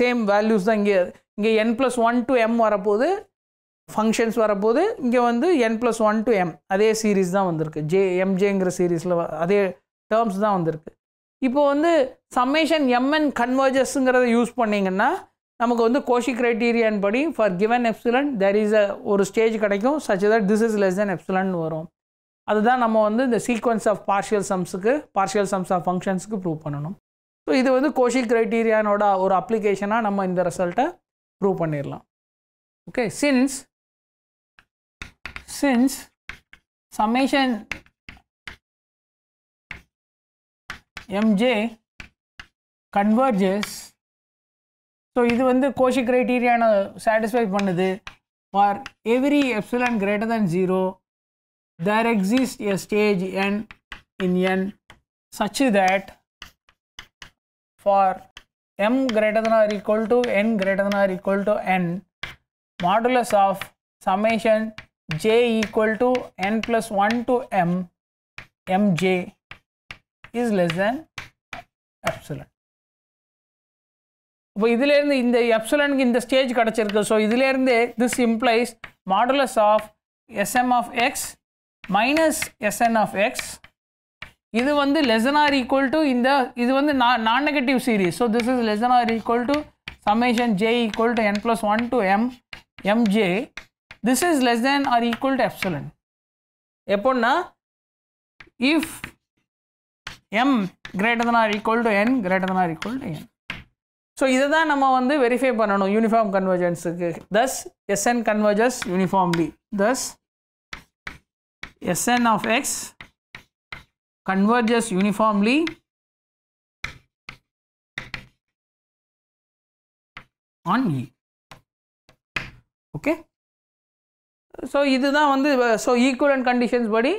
same values தான் இங்கே இங்கே n plus one to m வரப்போது functions வரப்போது இங்கே வந்து n plus one to m அதே சீரீஸ் தான் வந்திருக்கு ஜே எம்ஜேங்கிற சீரீஸில் அதே டேர்ம்ஸ் தான் வந்திருக்கு இப்போ வந்து சம்மேஷன் எம்என் கன்வர்ஜஸ்ங்கிறத யூஸ் பண்ணிங்கன்னா நமக்கு வந்து கோஷி க்ரைட்டீரியன் படி for given epsilon there is a ஒரு ஸ்டேஜ் கிடைக்கும் such that this is less than epsilon வரும் அதுதான் நம்ம வந்து இந்த சீக்வன்ஸ் ஆஃப் பார்ஷியல் சம்ஸுக்கு பார்ஷியல் சம்ஸ் ஆஃப் ஃபங்க்ஷன்ஸுக்கு ப்ரூவ் பண்ணணும் ஸோ இது வந்து கோஷி க்ரைட்டீரியானோட ஒரு அப்ளிகேஷனாக நம்ம இந்த ரிசல்ட்டை ப்ரூவ் பண்ணிடலாம் okay since since summation mj converges so இது வந்து கோஷி கிரைட்டீரியான சாட்டிஸ்ஃபை பண்ணுது for every epsilon greater than zero there exist a stage n in n such that for m greater than or equal to n greater than or equal to n modulus of summation j equal to n plus 1 to m mj is less than epsilon. In the epsilon in the stage so this implies modulus of sm of x minus sn of x இது வந்து less than or equal to இந்த இது வந்து non negative series so this is less than or equal to summation j equal to n plus one to m mj this is less than or equal to epsilon எப்போன்னா if m greater than or equal to n greater than or equal to n so இதை தான் நம்ம வந்து verify பண்ணணும் uniform கன்வர்ஜன்ஸுக்கு thus sn converges uniformly thus sn of x converges uniformly on E. Okay. So, இதுதான் வந்து so equivalent conditions body.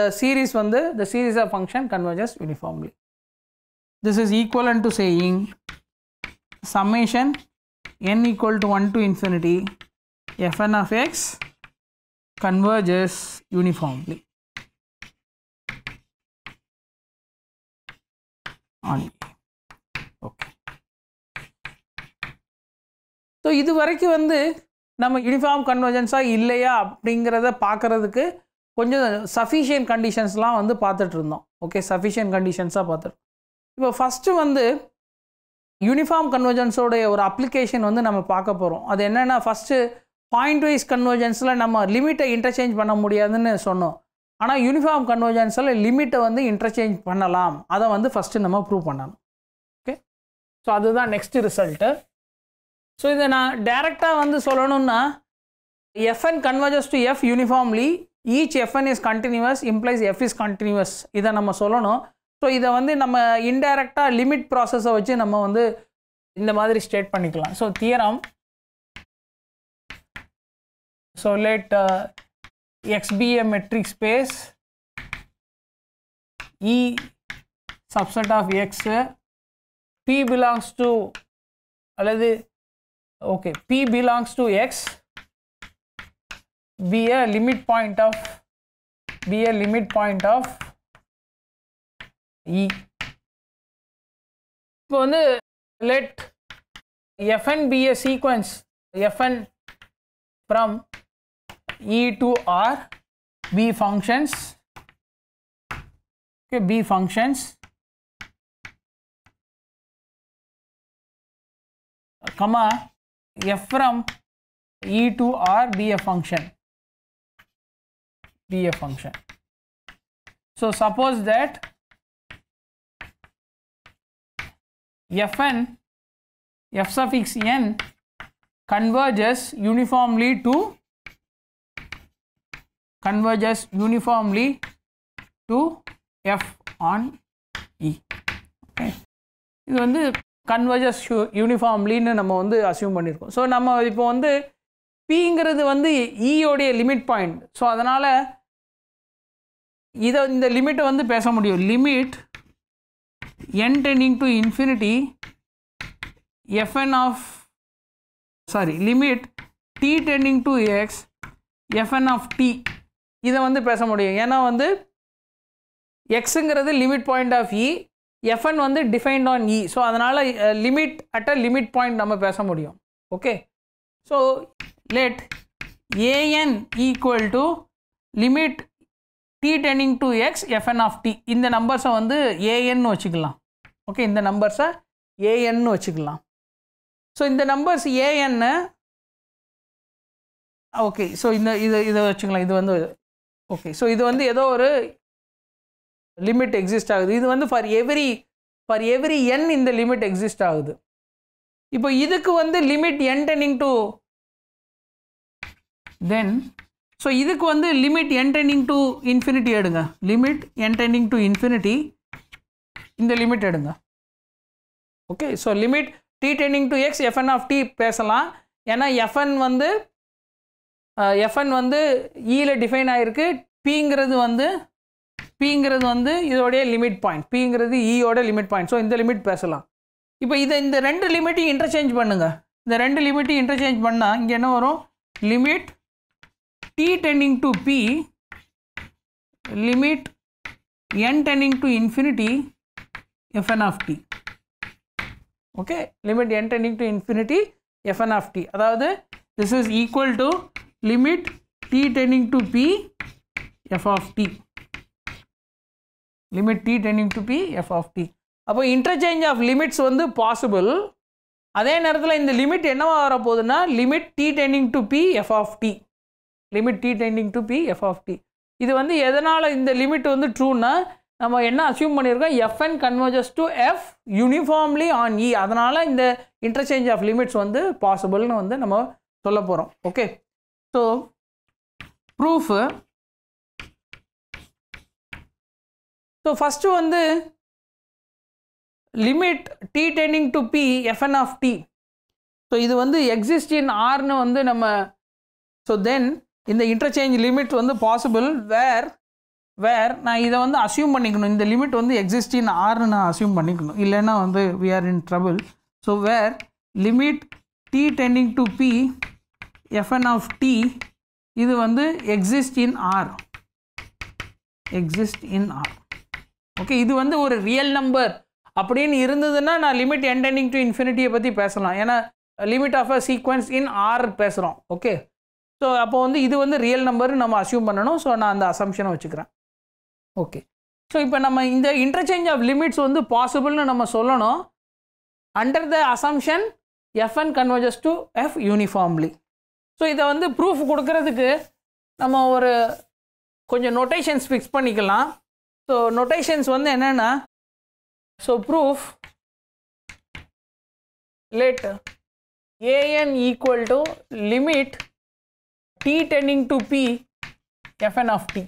the series வந்து the series of function converges uniformly. This is equivalent to saying summation n equal to 1 to infinity fn of x converges uniformly. On okay so இது வரைக்கும் வந்து நம்ம uniform கன்வர்ஜென்ஸாக இல்லையா அப்படிங்கிறத பார்க்கறதுக்கு கொஞ்சம் sufficient கண்டிஷன்ஸ்லாம் வந்து பார்த்துட்டு இருந்தோம் ஓகே சஃபிஷியன்ட் கண்டிஷன்ஸாக பார்த்துட்டு இப்போ ஃபஸ்ட்டு வந்து யூனிஃபார்ம் கன்வர்ஜென்ஸோடைய ஒரு அப்ளிகேஷன் வந்து நம்ம பார்க்க போகிறோம் அது என்னென்னா ஃபஸ்ட்டு பாயிண்ட் வைஸ் கன்வர்ஜென்ஸில் நம்ம லிமிட்டை இன்டர்சேஞ்ச் பண்ண முடியாதுன்னு சொன்னோம் ஆனால் யூனிஃபார்ம் கன்வர்ஜென்ஸில் லிமிட்டை வந்து இன்டர்சேஞ்ச் பண்ணலாம் அதை வந்து ஃபஸ்ட்டு நம்ம ப்ரூவ் பண்ணணும் ஓகே ஸோ அதுதான் நெக்ஸ்ட்டு ரிசல்ட்டு ஸோ இதை நான் டைரெக்டாக வந்து சொல்லணும்னா fn converges to f uniformly each fn is continuous implies f is continuous இதை நம்ம சொல்லணும் ஸோ இதை வந்து நம்ம இன்டைரக்டாக லிமிட் ப்ராசஸை வச்சு நம்ம வந்து இந்த மாதிரி ஸ்டேட் பண்ணிக்கலாம் so theorem so let X B a metric space, E subset of X, P belongs to, okay, P belongs to X, be a limit point of, be a limit point of E. இப்போ வந்து let fn be a sequence fn from E to R B functions. Okay, B functions. comma f from e to r be a function be a function so suppose that fn f suffix n converges uniformly to converges uniformly to F on E. Okay. இது வந்து converges யூனிஃபார்ம்லின்னு நம்ம வந்து assume பண்ணியிருக்கோம் so நம்ம இப்போ வந்து பிங்கிறது வந்து இயோடைய e லிமிட் பாயிண்ட் ஸோ அதனால் இதை இந்த லிமிட்டை வந்து பேச முடியும் limit n tending to infinity FN of sorry limit t tending to x FN of t இதை வந்து பேச முடியும் ஏன்னா வந்து எக்ஸுங்கிறது limit point of e fn வந்து டிஃபைன்ட் ஆன் இ ஸோ அதனால் limit at a limit point நம்ம பேச முடியும் okay so let AN equal to limit t டென்னிங் to x FN of t இந்த நம்பர்ஸை வந்து ஏஎன்னு வச்சுக்கலாம் ஓகே இந்த நம்பர்ஸை ஏஎன்னு வச்சுக்கலாம் ஸோ இந்த நம்பர்ஸ் ஏஎன்னு ஓகே ஸோ இந்த இது இதை வச்சுக்கலாம் இது வந்து ஓகே ஸோ இது வந்து ஏதோ ஒரு லிமிட் எக்ஸிஸ்ட் ஆகுது இது வந்து for every for every n இந்த லிமிட் எக்ஸிஸ்ட் ஆகுது இப்போ இதுக்கு வந்து லிமிட் என் டெனிங் டு தென் ஸோ இதுக்கு வந்து லிமிட் என் டெனிங் டு இன்ஃபினிட்டி எடுங்க லிமிட் என் டெனிங் டு இன்ஃபினிட்டி இந்த லிமிட் எடுங்க ஓகே ஸோ லிமிட் டி டெனிங் to x FN of t பேசலாம் ஏன்னா எஃப்என் வந்து எஃப்என் வந்து ஈயில் e டிஃபைன் ஆகிருக்கு பிங்கிறது வந்து பிங்கிறது வந்து இதோடைய லிமிட் பாயிண்ட் பிங்கிறது ஈயோட லிமிட் பாயிண்ட் ஸோ இந்த லிமிட் பேசலாம் இப்போ இதை இந்த ரெண்டு லிமிட்டையும் இன்டர்சேஞ்ச் பண்ணுங்கள் இந்த ரெண்டு லிமிட்டையும் இன்டர்சேஞ்ச் பண்ணால் இங்கே என்ன வரும் limit t tending to p limit n tending to infinity FN of t okay limit n டென்னிங் to infinity FN of t அதாவது this is equal to limit t tending to p f of t limit t tending to p f of t அப்போ interchange of limits வந்து possible அதே நேரத்தில் இந்த லிமிட் என்னவா வரப்போகுதுன்னா limit t tending to p f of t limit t tending to p f of t இது வந்து எதனால் இந்த லிமிட் வந்து ட்ரூன்னா நம்ம என்ன அசியூம் பண்ணியிருக்கோம் f n converges to f uniformly on E அதனால் இந்த இன்டர்சேஞ்ச் ஆஃப் லிமிட்ஸ் வந்து பாசிபிள்னு வந்து நம்ம சொல்ல போகிறோம் okay So, proof. So, first வந்து limit t tending to p fn of t so இது வந்து exist in R வந்து நம்ம ஸோ தென் இந்த இன்டர்சேஞ்ச் லிமிட் வந்து பாசிபிள் வேர் வேர் நான் இதை வந்து அசியூம் பண்ணிக்கணும் இந்த லிமிட் வந்து எக்ஸிஸ்ட் இன் ஆர்னு நான் அசியூம் பண்ணிக்கணும் இல்லைன்னா வந்து we are in trouble so where limit t tending to p fn of t இது வந்து exist in R exist in R okay இது வந்து ஒரு ரியல் நம்பர் அப்படின்னு இருந்ததுன்னா நான் லிமிட் என்டெண்டிங் டு இன்ஃபினிட்டியை பற்றி பேசலாம் ஏன்னா limit of a sequence in R பேசுகிறோம் ஓகே ஸோ அப்போ வந்து இது வந்து ரியல் நம்பர்னு நம்ம அசியூம் பண்ணணும் ஸோ நான் அந்த அசம்ஷனை வச்சுக்கிறேன் ஓகே ஸோ இப்போ நம்ம இந்த இன்டர்சேஞ்ச் ஆஃப் லிமிட்ஸ் வந்து பாசிபிள்னு நம்ம சொல்லணும் under the assumption f n converges to f uniformly so இதை வந்து ப்ரூஃப் கொடுக்கறதுக்கு நம்ம ஒரு கொஞ்சம் நொட்டேஷன்ஸ் ஃபிக்ஸ் பண்ணிக்கலாம் ஸோ நொட்டேஷன்ஸ் வந்து என்னென்னா so proof let AN equal to limit t டென்னிங் to p f n of t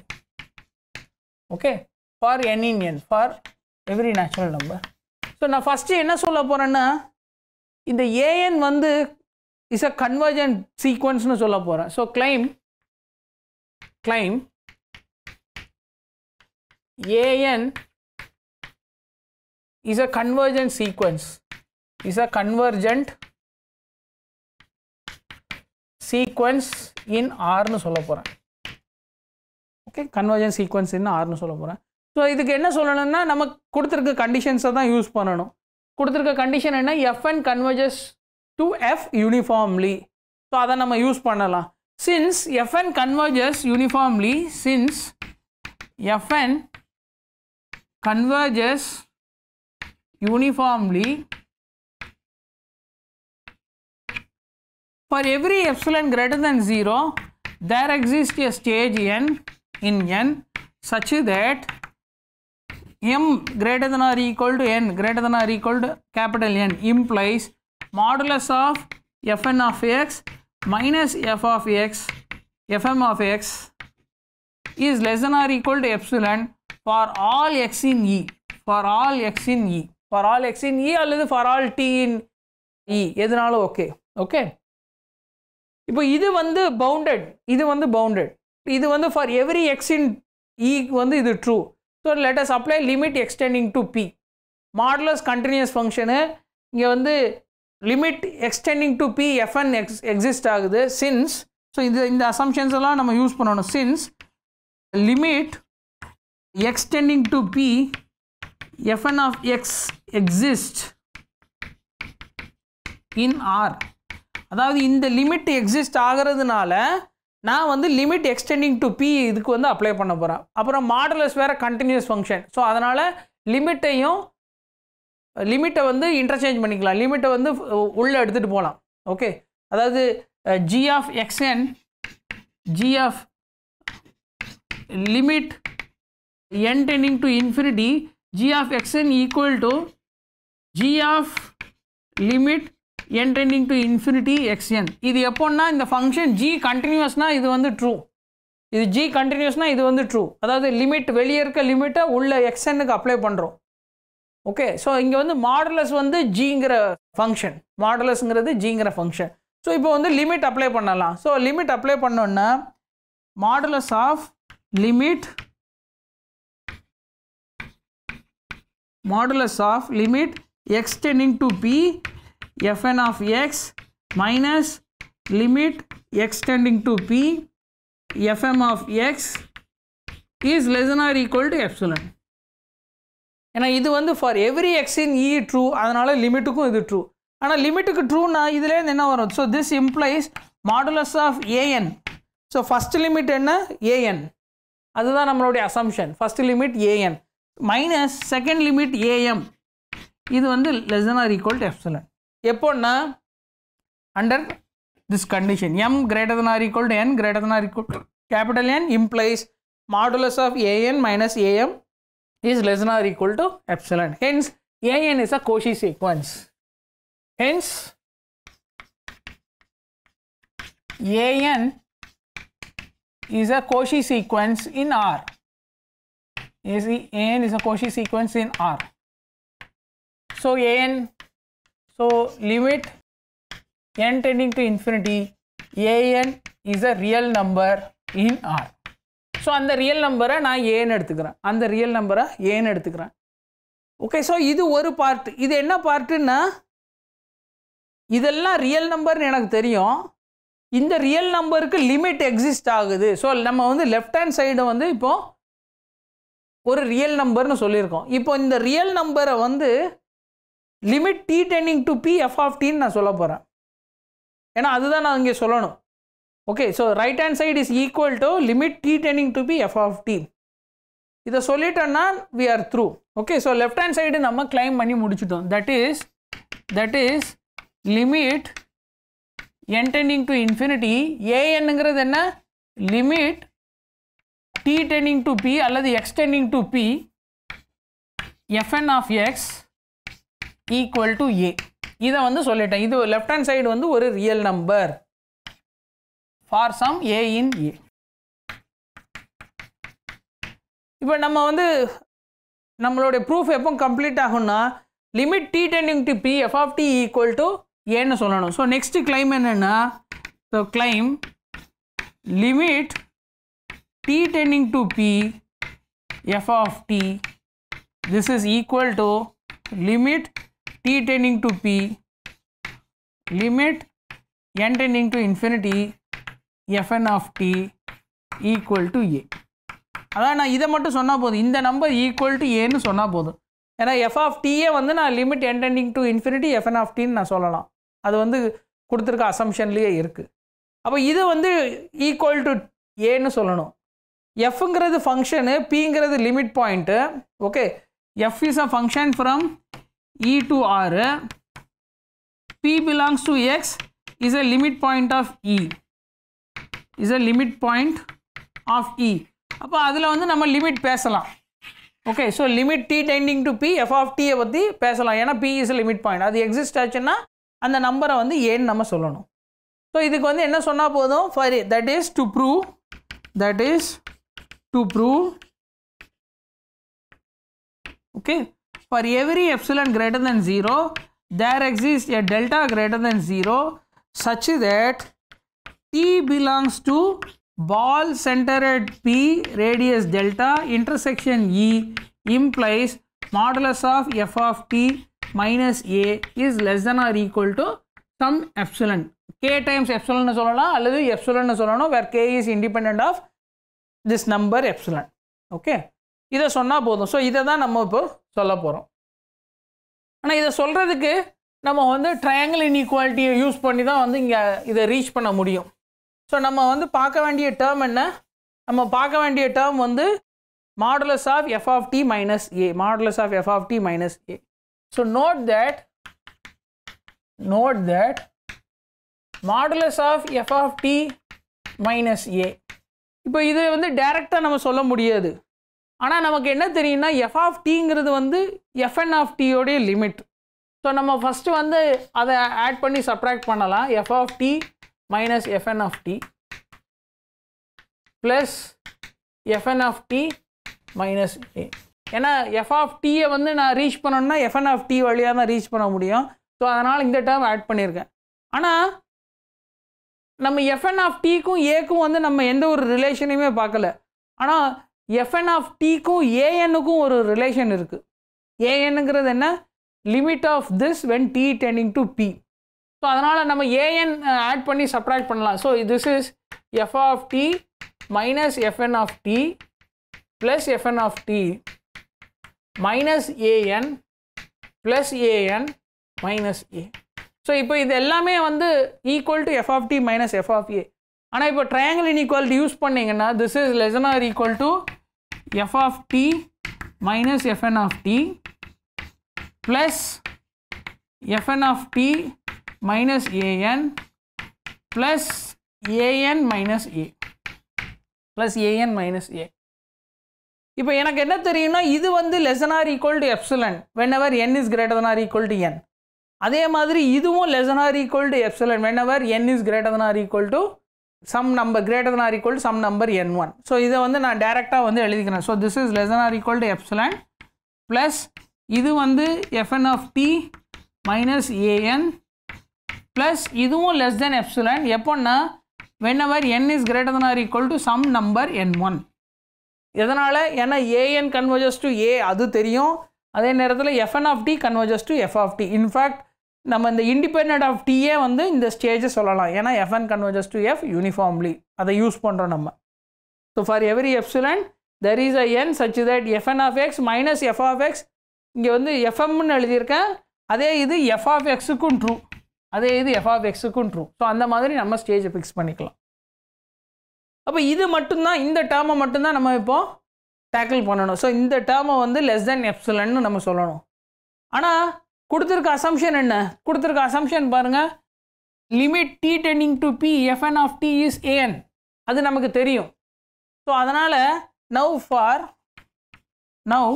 okay for n in for every every number so நான் ஃபஸ்ட்டு என்ன சொல்ல போகிறேன்னா இந்த ஏஎன் வந்து இஸ் அ கன்வர்ஜென்ட் சீக்வன்ஸ்னு சொல்ல போகிறேன் so claim claim a n is a convergent sequence is a convergent sequence in ஆர்னு சொல்ல போகிறேன் ஓகே கன்வர்ஜன் சீக்வன்ஸ் இன் ஆர்னு சொல்ல போகிறேன் ஸோ இதுக்கு என்ன சொல்லணும்னா நமக்கு கொடுத்துருக்க கண்டிஷன்ஸை தான் யூஸ் பண்ணணும் கொடுத்துருக்க கண்டிஷன் என்ன f n converges to f uniformly so அதை நம்ம யூஸ் பண்ணலாம் since fn converges uniformly since fn converges uniformly for every epsilon greater than 0 there exists a stage n in n such that m greater than or equal to n greater than or equal to capital N implies modulus of fn of x minus f of x fm of x is less than or equal to epsilon for all x in E. For all x in E. For all x in E அல்லது for all t in E. எதுனாலும் okay okay இப்போ இது வந்து bounded இது வந்து bounded இது வந்து for every x in E வந்து இது true so let us apply limit x tending to p modulus continuous function இங்கே வந்து limit x tending to p f n x exist ஆகுது சின்ஸ் ஸோ இது இந்த assumptions எல்லாம் நம்ம யூஸ் பண்ணணும் since limit extending to p f n of x exist in R அதாவது இந்த லிமிட் எக்ஸிஸ்ட் ஆகிறதுனால நான் வந்து லிமிட் எக்ஸ்டெண்டிங் டு பி இதுக்கு வந்து அப்ளை பண்ண போகிறேன் அப்புறம் மாடலஸ் வேறு கண்டினியூஸ் ஃபங்க்ஷன் ஸோ அதனால் லிமிட்டையும் லிமிட்டை வந்து இன்டர்சேஞ்ச் பண்ணிக்கலாம் லிமிட்டை வந்து உள்ளே எடுத்துகிட்டு போகலாம் ஓகே அதாவது g of x n g of limit n tending to infinity g of x n equal to g of limit n tending to infinity x n இது எப்போன்னா இந்த ஃபங்க்ஷன் ஜி கண்டினியூஸ்னால் இது வந்து ட்ரூ இது ஜி கண்டினியூஸ்னால் இது வந்து ட்ரூ அதாவது லிமிட் வெளியே இருக்க லிமிட்டை உள்ள எக்ஸ்என்னுக்கு அப்ளை பண்ணுறோம் ஓகே ஸோ இங்கே வந்து மாடலஸ் வந்து ஜிங்கிற ஃபங்க்ஷன் மாடலஸ்ங்கிறது ஜிங்கிற ஃபங்க்ஷன் ஸோ இப்போ வந்து லிமிட் அப்ளை பண்ணலாம் ஸோ லிமிட் அப்ளை பண்ணோன்னா modulus of limit modulus of limit x to p f n of x minus limit x to p f m of x is less than or equal to epsilon ஏன்னா இது வந்து for every x in E e true அதனால் லிமிட்டுக்கும் இது true ஆனால் லிமிட்டுக்கு ட்ரூனா இதுலேருந்து என்ன வரும் so this implies modulus of AN so first limit என்ன ஏஎன் அதுதான் நம்மளுடைய assumption first limit AN minus second limit AM இது வந்து less than or equal to epsilon எப்போன்னா under this condition M greater than or equal to n greater than or equal capital N implies modulus of AN minus AM is less than or equal to epsilon. Hence, AN is a Cauchy sequence. Hence, AN is a Cauchy sequence in R. Is AN is a Cauchy sequence in R. So AN, so limit n tending to infinity, AN is a real number in R. So அந்த real நம்பரை நான் ஏன்னு எடுத்துக்கிறேன் அந்த real நம்பரை ஏன்னு எடுத்துக்கிறேன் okay so இது ஒரு பார்ட் இது என்ன பார்ட்டுன்னா இதெல்லாம் ரியல் நம்பர்னு எனக்கு தெரியும் இந்த ரியல் நம்பருக்கு லிமிட் எக்ஸிஸ்ட் ஆகுது ஸோ நம்ம வந்து லெஃப்ட் ஹேண்ட் சைடு வந்து இப்போது ஒரு ரியல் நம்பர்னு சொல்லியிருக்கோம் இப்போ இந்த ரியல் நம்பரை வந்து லிமிட் டி டென்னிங் டு பி எஃப் ஆஃப்டின்னு நான் சொல்ல போகிறேன் ஏன்னா அதுதான் நான் இங்கே சொல்லணும் okay so right hand side is equal to limit t tending to be f of t இதை சொல்லிட்டோன்னா we are through okay so left hand side நம்ம கிளைம் பண்ணி முடிச்சுட்டோம் that is that is limit n tending to infinity ஏஎன்னுங்கிறது என்ன limit t tending to p அல்லது x tending to p f n of x equal to a இதை வந்து சொல்லிட்டேன் இது லெஃப்ட் ஹேண்ட் சைடு வந்து ஒரு real number for some a in a இப்போ நம்ம வந்து நம்மளுடைய ப்ரூஃப் எப்போ கம்ப்ளீட் ஆகும்னா limit t tending to p f of t equal to ஏன்னு சொல்லணும் ஸோ நெக்ஸ்ட்டு கிளைம் என்னென்னா so claim limit t tending to p f of t this is equal to limit t tending to p limit n tending to infinity fn of t equal to a அதான் நான் இதை மட்டும் சொன்னால் போதும் இந்த number equal to ஏன்னு சொன்னால் போதும் ஏன்னா எஃப் ஆஃப் டீயே வந்து நான் limit n tending to infinity FN of டின்னு நான் சொல்லலாம் அது வந்து கொடுத்துருக்க அசம்ஷன்லேயே இருக்குது அப்போ இது வந்து ஈக்குவல் டு ஏன்னு சொல்லணும் எஃப்ங்கிறது ஃபங்க்ஷனு பிங்கிறது limit point okay f is a function from E to R p belongs to x is a limit point of E is a limit point of E அப்போ அதில் வந்து நம்ம லிமிட் பேசலாம் okay so limit t tending to p f of டியை பற்றி பேசலாம் ஏன்னா p is limit point அது எக்ஸிஸ்ட் ஆச்சுன்னா அந்த நம்பரை வந்து ஏன்னு நம்ம சொல்லணும் ஸோ இதுக்கு வந்து என்ன சொன்னால் போதும் for that is to prove that is to prove okay for every epsilon greater than zero there exist a delta greater than zero such that T belongs to ball center at P radius delta intersection E implies modulus of f of T minus A is less than or equal to some epsilon. K times epsilon சொல்லலாம் அல்லது epsilon சொல்லணும் where K is independent of this number epsilon. okay இதை சொன்னால் போதும் So இதை தான் நம்ம இப்போ சொல்ல போகிறோம் ஆனால் இதை சொல்கிறதுக்கு நம்ம வந்து triangle inequality யூஸ் பண்ணி தான் வந்து இங்கே இதை ரீச் பண்ண முடியும் ஸோ நம்ம வந்து பார்க்க வேண்டிய டேர்ம் என்ன நம்ம பார்க்க வேண்டிய டேர்ம் வந்து modulus of f of t minus a modulus of f of t minus a so note that note that modulus of f of t minus a இப்போ இது வந்து டைரெக்டாக நம்ம சொல்ல முடியாது ஆனால் நமக்கு என்ன தெரியும்னா எஃப் ஆஃப் டிங்கிறது வந்து எஃப்என் ஆஃப் டியோடைய லிமிட் ஸோ நம்ம ஃபஸ்ட்டு வந்து அதை ஆட் பண்ணி சப்ராக்ட் பண்ணலாம் f of t minus fn of t plus fn of t minus a ஏன்னா எஃப் ஆஃப் டீயை வந்து நான் ரீச் பண்ணணும்னா எஃப்என் ஆஃப் டி வழியாக தான் ரீச் பண்ண முடியும் ஸோ அதனால் இந்த டேர்ம் ஆட் பண்ணியிருக்கேன் ஆனால் நம்ம எஃப்என் ஆஃப் டீக்கும் ஏக்கும் வந்து நம்ம எந்த ஒரு ரிலேஷனையுமே பார்க்கல ஆனால் எஃப்என் ஆஃப் டீக்கும் ஏஎன்னுக்கும் ஒரு ரிலேஷன் இருக்குது ஏஎன்னுங்கிறது என்ன limit of this when t tending to p so அதனால் நம்ம ஏஎன் ஆட் பண்ணி சப்ராக்ட் பண்ணலாம் so this is f of t minus f n of t plus f n of t minus a n plus a n minus a so இப்போ இது எல்லாமே வந்து equal to f of t minus f of a ஆனால் இப்போ triangle inequality use பண்ணிங்கன்னா this is less than or equal to f of t minus f n of t plus f n of t minus a n plus a n minus a plus a n minus a இப்போ எனக்கு என்ன தெரியும்னா இது வந்து less than or equal to epsilon whenever n is greater or equal to n அதே மாதிரி இதுவும் less than or equal to epsilon whenever n is greater or equal to some number greater or equal some number n one so இதை வந்து நான் டேரெக்டாக வந்து எழுதிக்கிறேன் so this is less than or equal to epsilon plus இது வந்து f n of t minus a n plus இதுவும் less than epsilon எப்போன்னா whenever n is greater than or equal to some number n one எதனால் ஏன்னா a n converges to ஏ அது தெரியும் அதே நேரத்தில் f n of t converges to f of t in fact நம்ம இந்த இண்டிபெண்ட் ஆஃப் டீயே வந்து இந்த ஸ்டேஜை சொல்லலாம் ஏன்னா f n converges to f uniformly அதை யூஸ் பண்ணுறோம் நம்ம so for every epsilon there is a n such that f n of x minus f of x இங்கே வந்து எஃப்எம்னு எழுதியிருக்கேன் அதே இது எஃப் ஆஃப் எக்ஸுக்கும் ட்ரூ அதே இது எஃப் ஆஃப் எக்ஸுக்கும் ட்ரூ ஸோ அந்த மாதிரி நம்ம ஸ்டேஜை ஃபிக்ஸ் பண்ணிக்கலாம் அப்போ இது மட்டும்தான் இந்த டேர்மை மட்டும்தான் நம்ம இப்போ டேக்கிள் பண்ணணும் ஸோ இந்த டேர்மை வந்து லெஸ் தென் எப்சிலன்னு நம்ம சொல்லணும் ஆனால் கொடுத்துருக்க அசம்ஷன் என்ன கொடுத்துருக்க அசம்ஷன் பாருங்கள் limit t tending to p f n of t is a n அது நமக்கு தெரியும் ஸோ அதனால் now for now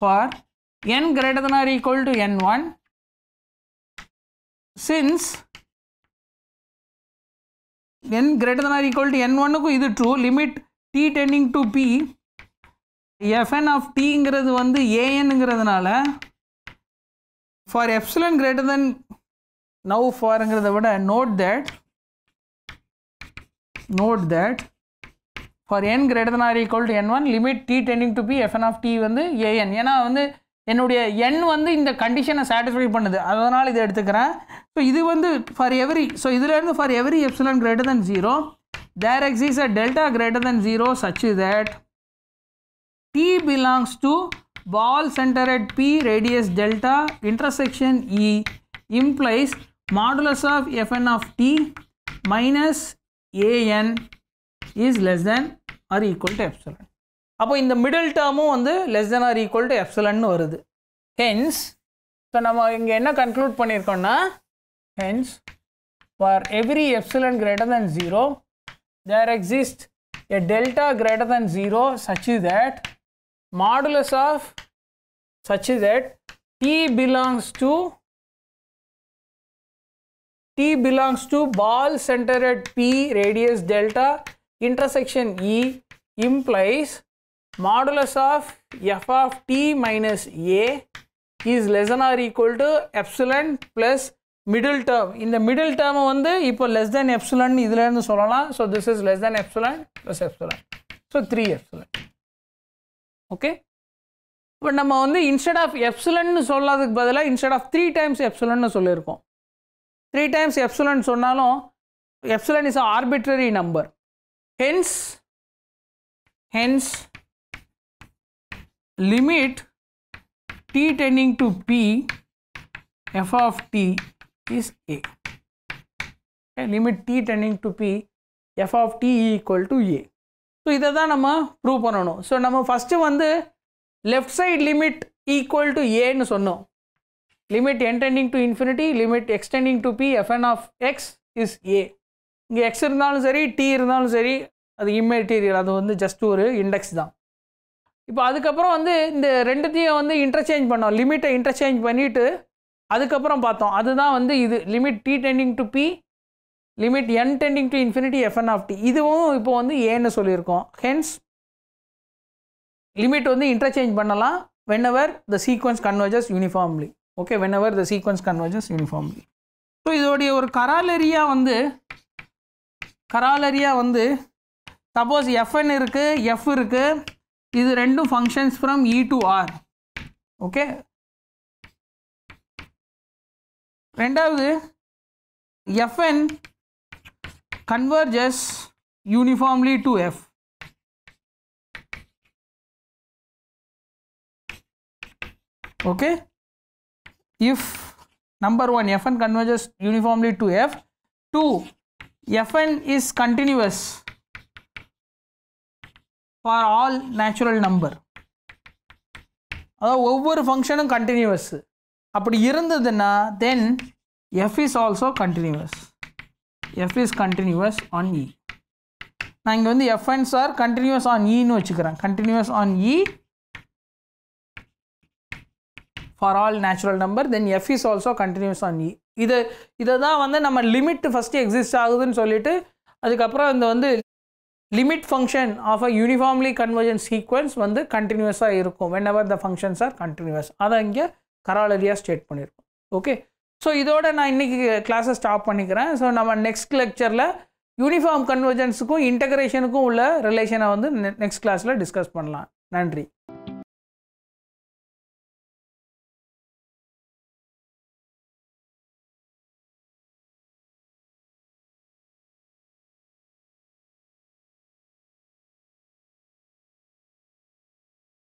for n greater than or equal to n one since n greater than or equal to n1 க்கு idu true limit t tending to p fn of t ingiradhu vandu an anங்கிறதுனால for epsilon greater than now for ingiradha vida note that note that for n greater than or equal to n1 limit t tending to p fn of t vandu an ena vandu என்னுடைய எண் வந்து இந்த கண்டிஷனை satisfy பண்ணுது அதனால் இதை எடுத்துக்கிறேன் so இது வந்து ஃபார் எவ்ரி ஸோ இதுலேருந்து for every epsilon greater than zero there exist a delta greater than zero such that t belongs to ball centre at p radius delta intersection E implies modulus of FN of t minus a n is less than or equal to epsilon அப்போ இந்த middle டேர்மும் வந்து less than or equal to epsilon வருது hence so நம்ம இங்கே என்ன conclude பண்ணியிருக்கோம்னா hence for every epsilon greater than zero there exist a delta greater than zero such that modulus of such that t belongs to t belongs to ball centre at p radius delta intersection E implies modulus of f of t minus a is less than or equal to epsilon plus middle term. இந்த middle term வந்து இப்போ less than epsilon இதில் இருந்து சொல்லலாம் so this is less than epsilon plus epsilon so 3 epsilon okay இப்போ நம்ம வந்து instead of epsilon சொல்லாதுக்கு பதிலாக instead of 3 times epsilon சொல்லியிருக்கோம் 3 times epsilon சொன்னாலும் epsilon is an arbitrary number hence hence limit t tending to p f of t is a okay, limit t tending to p f of t equal to a so இதை தான் நம்ம prove பண்ணணும் so நம்ம first வந்து left side limit equal to ஏன்னு சொன்னோம் limit n tending to infinity limit x tending to p f n of x is A இங்கே x இருந்தாலும் சரி டி இருந்தாலும் சரி அது இம்மெட்டீரியல் அது வந்து ஜஸ்ட் ஒரு இண்டெக்ஸ் தான் இப்போ அதுக்கப்புறம் வந்து இந்த ரெண்டுத்தையும் வந்து இன்டர்சேஞ்ச் பண்ணோம் லிமிட்டை இன்டர்சேஞ்ச் பண்ணிவிட்டு அதுக்கப்புறம் பார்த்தோம் அதுதான் வந்து இது limit t tending to p limit n tending to infinity FN of t இதுவும் இப்போ வந்து ஏன்னு சொல்லியிருக்கோம் ஹென்ஸ் லிமிட் வந்து இன்டர்சேஞ்ச் பண்ணலாம் whenever the sequence converges uniformly okay whenever the sequence converges uniformly so இதோடைய ஒரு கராலரியாக வந்து கராலரியாக வந்து சப்போஸ் எஃப்என் இருக்குது எஃப் இருக்குது இது ரெண்டும் functions from E to R okay ரெண்டாவது f n converges uniformly to f okay if number 1 fn converges uniformly to f 2 fn is continuous for all natural number அதாவது ஒவ்வொரு ஃபங்க்ஷனும் கண்டினியூவஸ் அப்படி இருந்ததுன்னா then f is also continuous f is continuous on E நான் இங்கே வந்து f f ns are continuous on இன்னு வச்சுக்கிறேன் continuous on E for all natural number then f is also continuous on E இது இதை தான் வந்து நம்ம லிமிட் ஃபஸ்ட்டு எக்ஸிஸ்ட் ஆகுதுன்னு சொல்லிவிட்டு அதுக்கப்புறம் இந்த வந்து limit function of a uniformly convergent sequence வந்து continuousாக இருக்கும் when whenever the functions are continuous அதை இங்கே கராலரியாக ஸ்டேட் பண்ணியிருக்கோம் ஓகே ஸோ இதோட நான் இன்றைக்கி கிளாஸை ஸ்டாப் பண்ணிக்கிறேன் ஸோ நம்ம நெக்ஸ்ட் லெக்சரில் யூனிஃபார்ம் கன்வர்ஜன்ஸுக்கும் இன்டகிரேஷனுக்கும் உள்ள ரிலேஷனை வந்து நெக்ஸ்ட் கிளாஸில் டிஸ்கஸ் பண்ணலாம் நன்றி